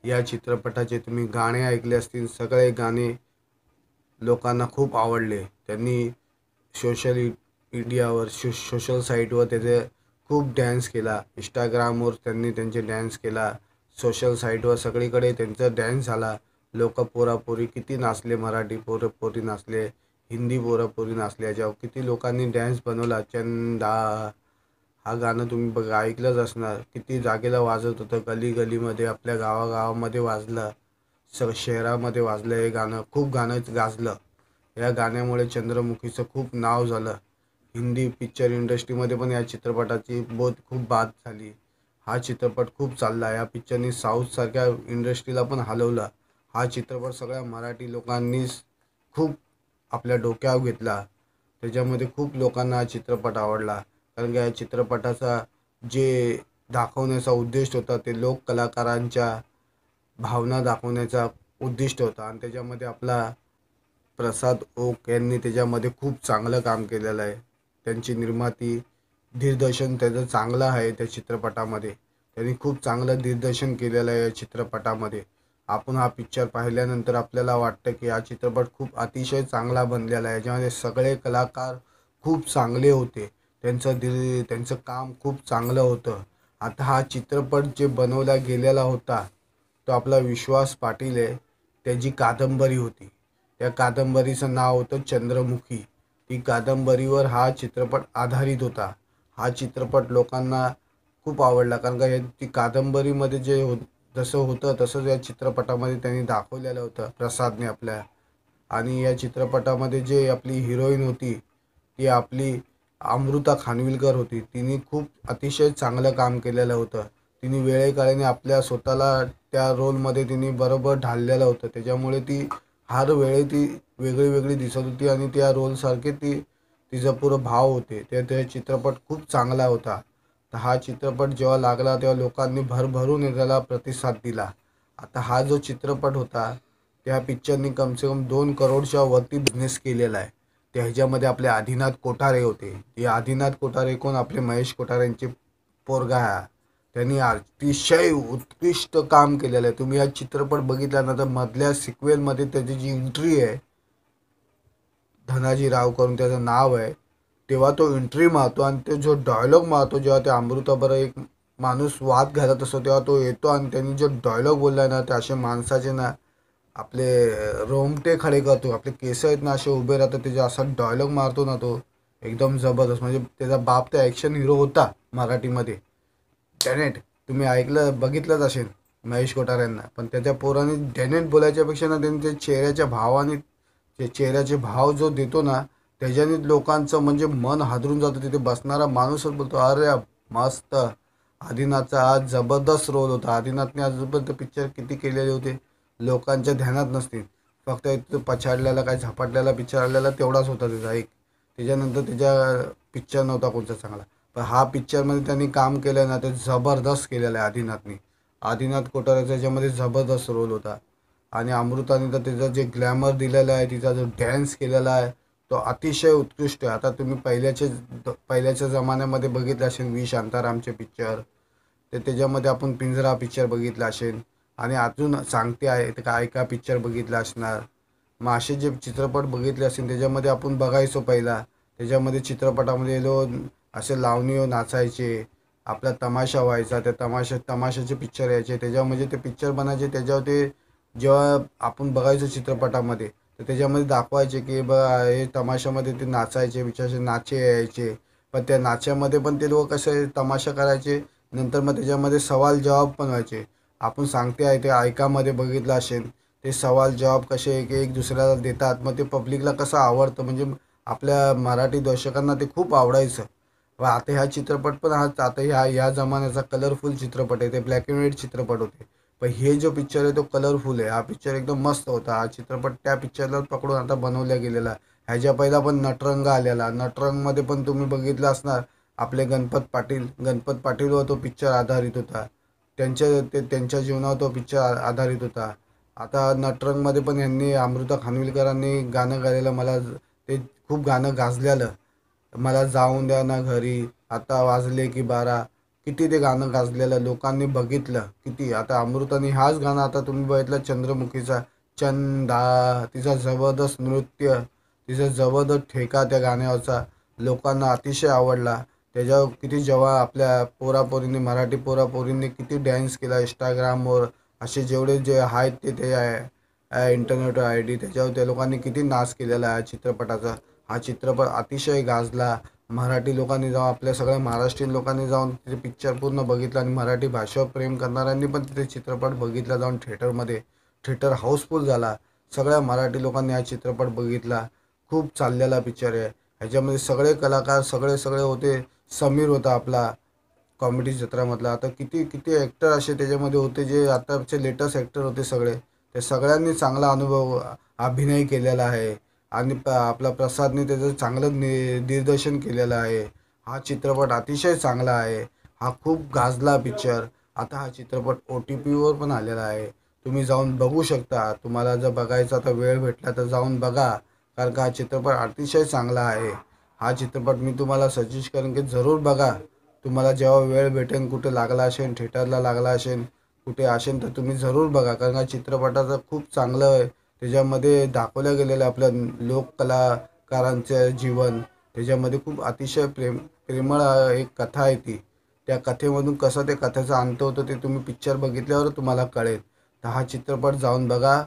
या चित्रपटाचे तुम्ही गाणे ऐकले असतील सगळे गाणे लोकांना खूप आवडले त्यांनी सोशल मीडियावर शो सोशल साईटवर त्याचे खूप डॅन्स केला इंस्टाग्रामवर त्यांनी त्यांचे डॅन्स केला सोशल साईटवर सगळीकडे त्यांचा डॅन्स झाला लोक पोरापोरी किती नाचले मराठी पोरपोरी नाचले हिंदी पोरापोरी नाचले याच्यावर किती लोकांनी डॅन्स बनवला चंदा हा गाणं तुम्ही बघा ऐकलंच असणार किती जागेला वाजत होतं गली गलीमध्ये आपल्या गावागावामध्ये वाजलं स शहरामध्ये वाजलं हे गाणं खूप गाणं गाजलं या गाण्यामुळे चंद्रमुखीचं खूप नाव झालं हिंदी पिक्चर इंडस्ट्रीमध्ये पण या चित्रपटाची बोध खूप बाद झाली हा चित्रपट खूप चालला या पिक्चरनी साऊथसारख्या इंडस्ट्रीला पण हलवला हा चित्रपट सगळ्या मराठी लोकांनी खूप आपल्या डोक्यावर घेतला त्याच्यामध्ये खूप लोकांना हा चित्रपट आवडला कारण की या चित्रपटाचा जे दाखवण्याचा उद्दिष्ट होता ते लोक कलाकारांच्या भावना दाखवण्याचा उद्दिष्ट होता आणि त्याच्यामध्ये आपला प्रसाद ओक यांनी त्याच्यामध्ये खूप चांगलं काम केलेलं आहे त्यांची निर्माती दिग्दर्शन त्याचं चांगलं आहे त्या चित्रपटामध्ये त्यांनी खूप चांगलं दिग्दर्शन केलेलं आहे या चित्रपटामध्ये आपण हा पिक्चर पाहिल्यानंतर आपल्याला वाटतं की हा चित्रपट खूप अतिशय चांगला बनलेला आहे ज्यामध्ये सगळे कलाकार खूप चांगले होते त्यांचं दिल त्यांचं काम खूप चांगलं होतं आता हा चित्रपट जे बनवला गेलेला होता तो आपला विश्वास पाटील आहे त्याची कादंबरी होती त्या कादंबरीचं नाव होतं चंद्रमुखी ती कादंबरीवर हा चित्रपट आधारित होता हा चित्रपट लोकांना खूप आवडला कारण का ती कादंबरीमध्ये जे हो जसं होतं तसंच या चित्रपटामध्ये त्यांनी दाखवलेलं होतं प्रसादने आपल्या आणि या चित्रपटामध्ये जे आपली हिरोईन होती ती आपली अमृता खानविलकर होती तिने खूप अतिशय चांगलं काम केलेलं होतं तिने वेळेकाळीने आपल्या स्वतःला त्या रोलमध्ये तिने बरोबर ढाललेलं होतं त्याच्यामुळे ती हर वेळे ती वेगळी वेगळी दिसत होती आणि त्या रोलसारखे ती तिचा पुरं भाव होते त्या चित्रपट खूप चांगला होता हा चित्रपट जेव्हा लागला तेव्हा लोकांनी भरभरून त्याला प्रतिसाद दिला आता हा जो चित्रपट होता त्या पिक्चरनी कमसे कम दोन करोडच्या वरती बिझनेस केलेला आहे त्या ह्याच्यामध्ये आपले आदिनाथ कोठारे होते हे आदिनाथ कोठारे कोण आपले महेश कोठारेंचे पोरगा आहे त्यांनी अतिशय उत्कृष्ट काम केलेलं आहे तुम्ही हा चित्रपट बघितला ना तर मधल्या सिक्वेलमध्ये त्याची जी एंट्री आहे धनाजी राव करून त्याचं नाव आहे तेव्हा तो एंट्री मारतो आणि ते जो डायलॉग मारतो जेव्हा ते अमृताबरोबर एक माणूस वाद घालत असतो तेव्हा तो येतो आणि त्यांनी जो डायलॉग बोलला ना ते असे माणसाचे ना आपले रोमटे खडे करतो आपले केस आहेत ना असे उभे राहतात त्याच्या असा डायलॉग मारतो ना तो एकदम जबरदस्त म्हणजे त्याचा बाप ते ॲक्शन हिरो होता मराठीमध्ये डॅनेट तुम्ही ऐकलं बघितलंच असेल महेश कोठाऱ्यांना पण त्याच्या पोराने डॅनेट बोलायच्यापेक्षा ना त्यांनी त्या चेहऱ्याच्या भावाने ते चेहऱ्याचे भाव जो देतो ना त्याच्याने लोकांचं म्हणजे मन हादरून जातं तिथे बसणारा माणूस बोलतो अरे मस्त आदिनाथचा आज जबरदस्त रोल होता आदिनाथने आजपर्यंत पिक्चर किती केलेले होते लोकांच्या ध्यानात नसतील फक्त एक पछाडलेला काय झपाटलेला पिक्चर आलेला तेवढाच होता त्याचा एक त्याच्यानंतर त्याच्या पिक्चर नव्हता कोणता चांगला पण हा पिक्चरमध्ये त्यांनी काम केलं ना ते जबरदस्त केलेलं आहे आदिनाथने आदिनाथ कोटाराचा त्याच्यामध्ये जबरदस्त रोल होता आणि अमृताने तर त्याचा जे ग्लॅमर दिलेला आहे तिचा जो डॅन्स केलेला आहे तो अतिशय उत्कृष्ट आहे आता तुम्ही पहिल्याचे पहिल्याच्या जमान्यामध्ये बघितलं असेल वी शांतारामचे पिक्चर ते त्याच्यामध्ये आपण पिंजरा पिक्चर बघितला असेल आणि अजून सांगते आहे ते काय का पिक्चर बघितला असणार मग असे जे चित्रपट बघितले असेल त्याच्यामध्ये आपण बघायचो पहिला त्याच्यामध्ये चित्रपटामध्ये लो असे लावणी हो नाचायचे आपला तमाशा व्हायचा त्या तमाशा तमाशाचे पिक्चर यायचे त्याच्यामध्ये ते पिक्चर बनायचे त्याच्यावर ते जेव्हा आपण बघायचो चित्रपटामध्ये तर त्याच्यामध्ये दाखवायचे की ब हे तमाशामध्ये ते नाचायचे विचारायचे नाचे यायचे पण त्या नाच्यामध्ये पण ते लोक कसे तमाशा करायचे नंतर मग त्याच्यामध्ये सवाल जवाब पण व्हायचे आपण सांगते आहे ते ऐकामध्ये बघितलं असेल ते सवाल जवाब कसे एक एक दुसऱ्याला देतात मग ते पब्लिकला कसं आवडतं म्हणजे आपल्या मराठी दर्शकांना ते खूप आवडायचं व आता हा चित्रपट पण हा आता ह्या ह्या जमान्याचा कलरफुल चित्रपट आहे ते ब्लॅक अँड व्हाईट चित्रपट होते पण हे जो पिक्चर आहे तो कलरफुल आहे हा पिक्चर एकदम मस्त होता हा चित्रपट त्या पिक्चरला पकडून आता बनवला गेलेला ह्याच्या पहिला पण नटरंग आलेला नटरंगमध्ये पण तुम्ही बघितलं असणार आपले गणपत पाटील गणपत पाटीलवर तो पिक्चर आधारित होता त्यांच्या ते त्यांच्या जीवनावर तो पिक्चर आधारित होता आता नटरंगमध्ये पण यांनी अमृता खानविलकरांनी गाणं गायलेलं मला ते खूप गाणं गाजलेलं मला जाऊन द्या ना घरी आता वाजले की बारा किती ते गाणं गाजलेलं लोकांनी बघितलं किती आता अमृतानी हाच गाणं आता तुम्ही बघितलं चंद्रमुखीचा चंदा तिचा जबरदस्त नृत्य तिचा जबरदस्त ठेका त्या गाण्यावरचा लोकांना अतिशय आवडला त्याच्यावर किती जेव्हा आपल्या पोरापोरींनी मराठी पोरापोरींनी किती डॅन्स केला इंस्टाग्रामवर असे जेवढे जे आहेत ते ते आहे इंटरनेट आय डी त्याच्यावर त्या लोकांनी किती नाच केलेला आहे चित्रपटाचा हा चित्रपट अतिशय गाजला मराठी लोकांनी जाऊन आपल्या सगळ्या महाराष्ट्रीयन लोकांनी जाऊन तिथे पिक्चर पूर्ण बघितला आणि मराठी भाषेवर प्रेम करणाऱ्यांनी पण तिथे चित्रपट बघितला जाऊन थिएटरमध्ये थिएटर हाऊसफुल झाला सगळ्या मराठी लोकांनी हा चित्रपट बघितला खूप चाललेला पिक्चर आहे ह्याच्यामध्ये सगळे कलाकार सगळे सगळे होते समीर होता आपला कॉमेडी चित्रामधला आता किती किती ॲक्टर असे त्याच्यामध्ये होते जे आताचे लेटेस्ट ॲक्टर होते सगळे त्या सगळ्यांनी चांगला अनुभव अभिनय केलेला आहे आणि प आपला प्रसादने त्याचं चांगलं नि दिग्दर्शन केलेलं आहे हा चित्रपट अतिशय चांगला आहे हा खूप गाजला पिक्चर आता हा चित्रपट ओ टी पीवर पण आलेला आहे तुम्ही जाऊन बघू शकता तुम्हाला जर बघायचा तर वेळ भेटला तर जाऊन बघा कारण का हा चित्रपट अतिशय चांगला आहे हा चित्रपट मी तुम्हाला सजेस्ट करेन की जरूर बघा तुम्हाला जेव्हा वेळ भेटेन कुठे लागला असेल थिएटरला लागला असेल कुठे असेल तर तुम्ही जरूर बघा कारण हा चित्रपटाचं खूप चांगलं त्याच्यामध्ये दाखवलं गेलेलं आपलं लोककलाकारांचं जीवन त्याच्यामध्ये खूप अतिशय प्रेम प्रेमळ एक कथा आहे ती त्या कथेमधून कसं ते कथेचा अंत होतो ते तुम्ही पिक्चर बघितल्यावर तुम्हाला कळेल तर हा चित्रपट जाऊन बघा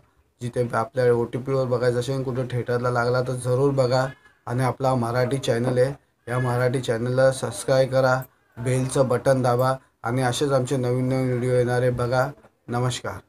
जिथे आपल्या ओ टी पीवर बघायचं असेल कुठे थिएटरला लागला तर जरूर बघा आणि आपला मराठी चॅनल आहे या मराठी चॅनलला सबस्क्राईब करा बेलचं बटन दाबा आणि असेच आमचे नवीन नवीन व्हिडिओ येणारे बघा नमस्कार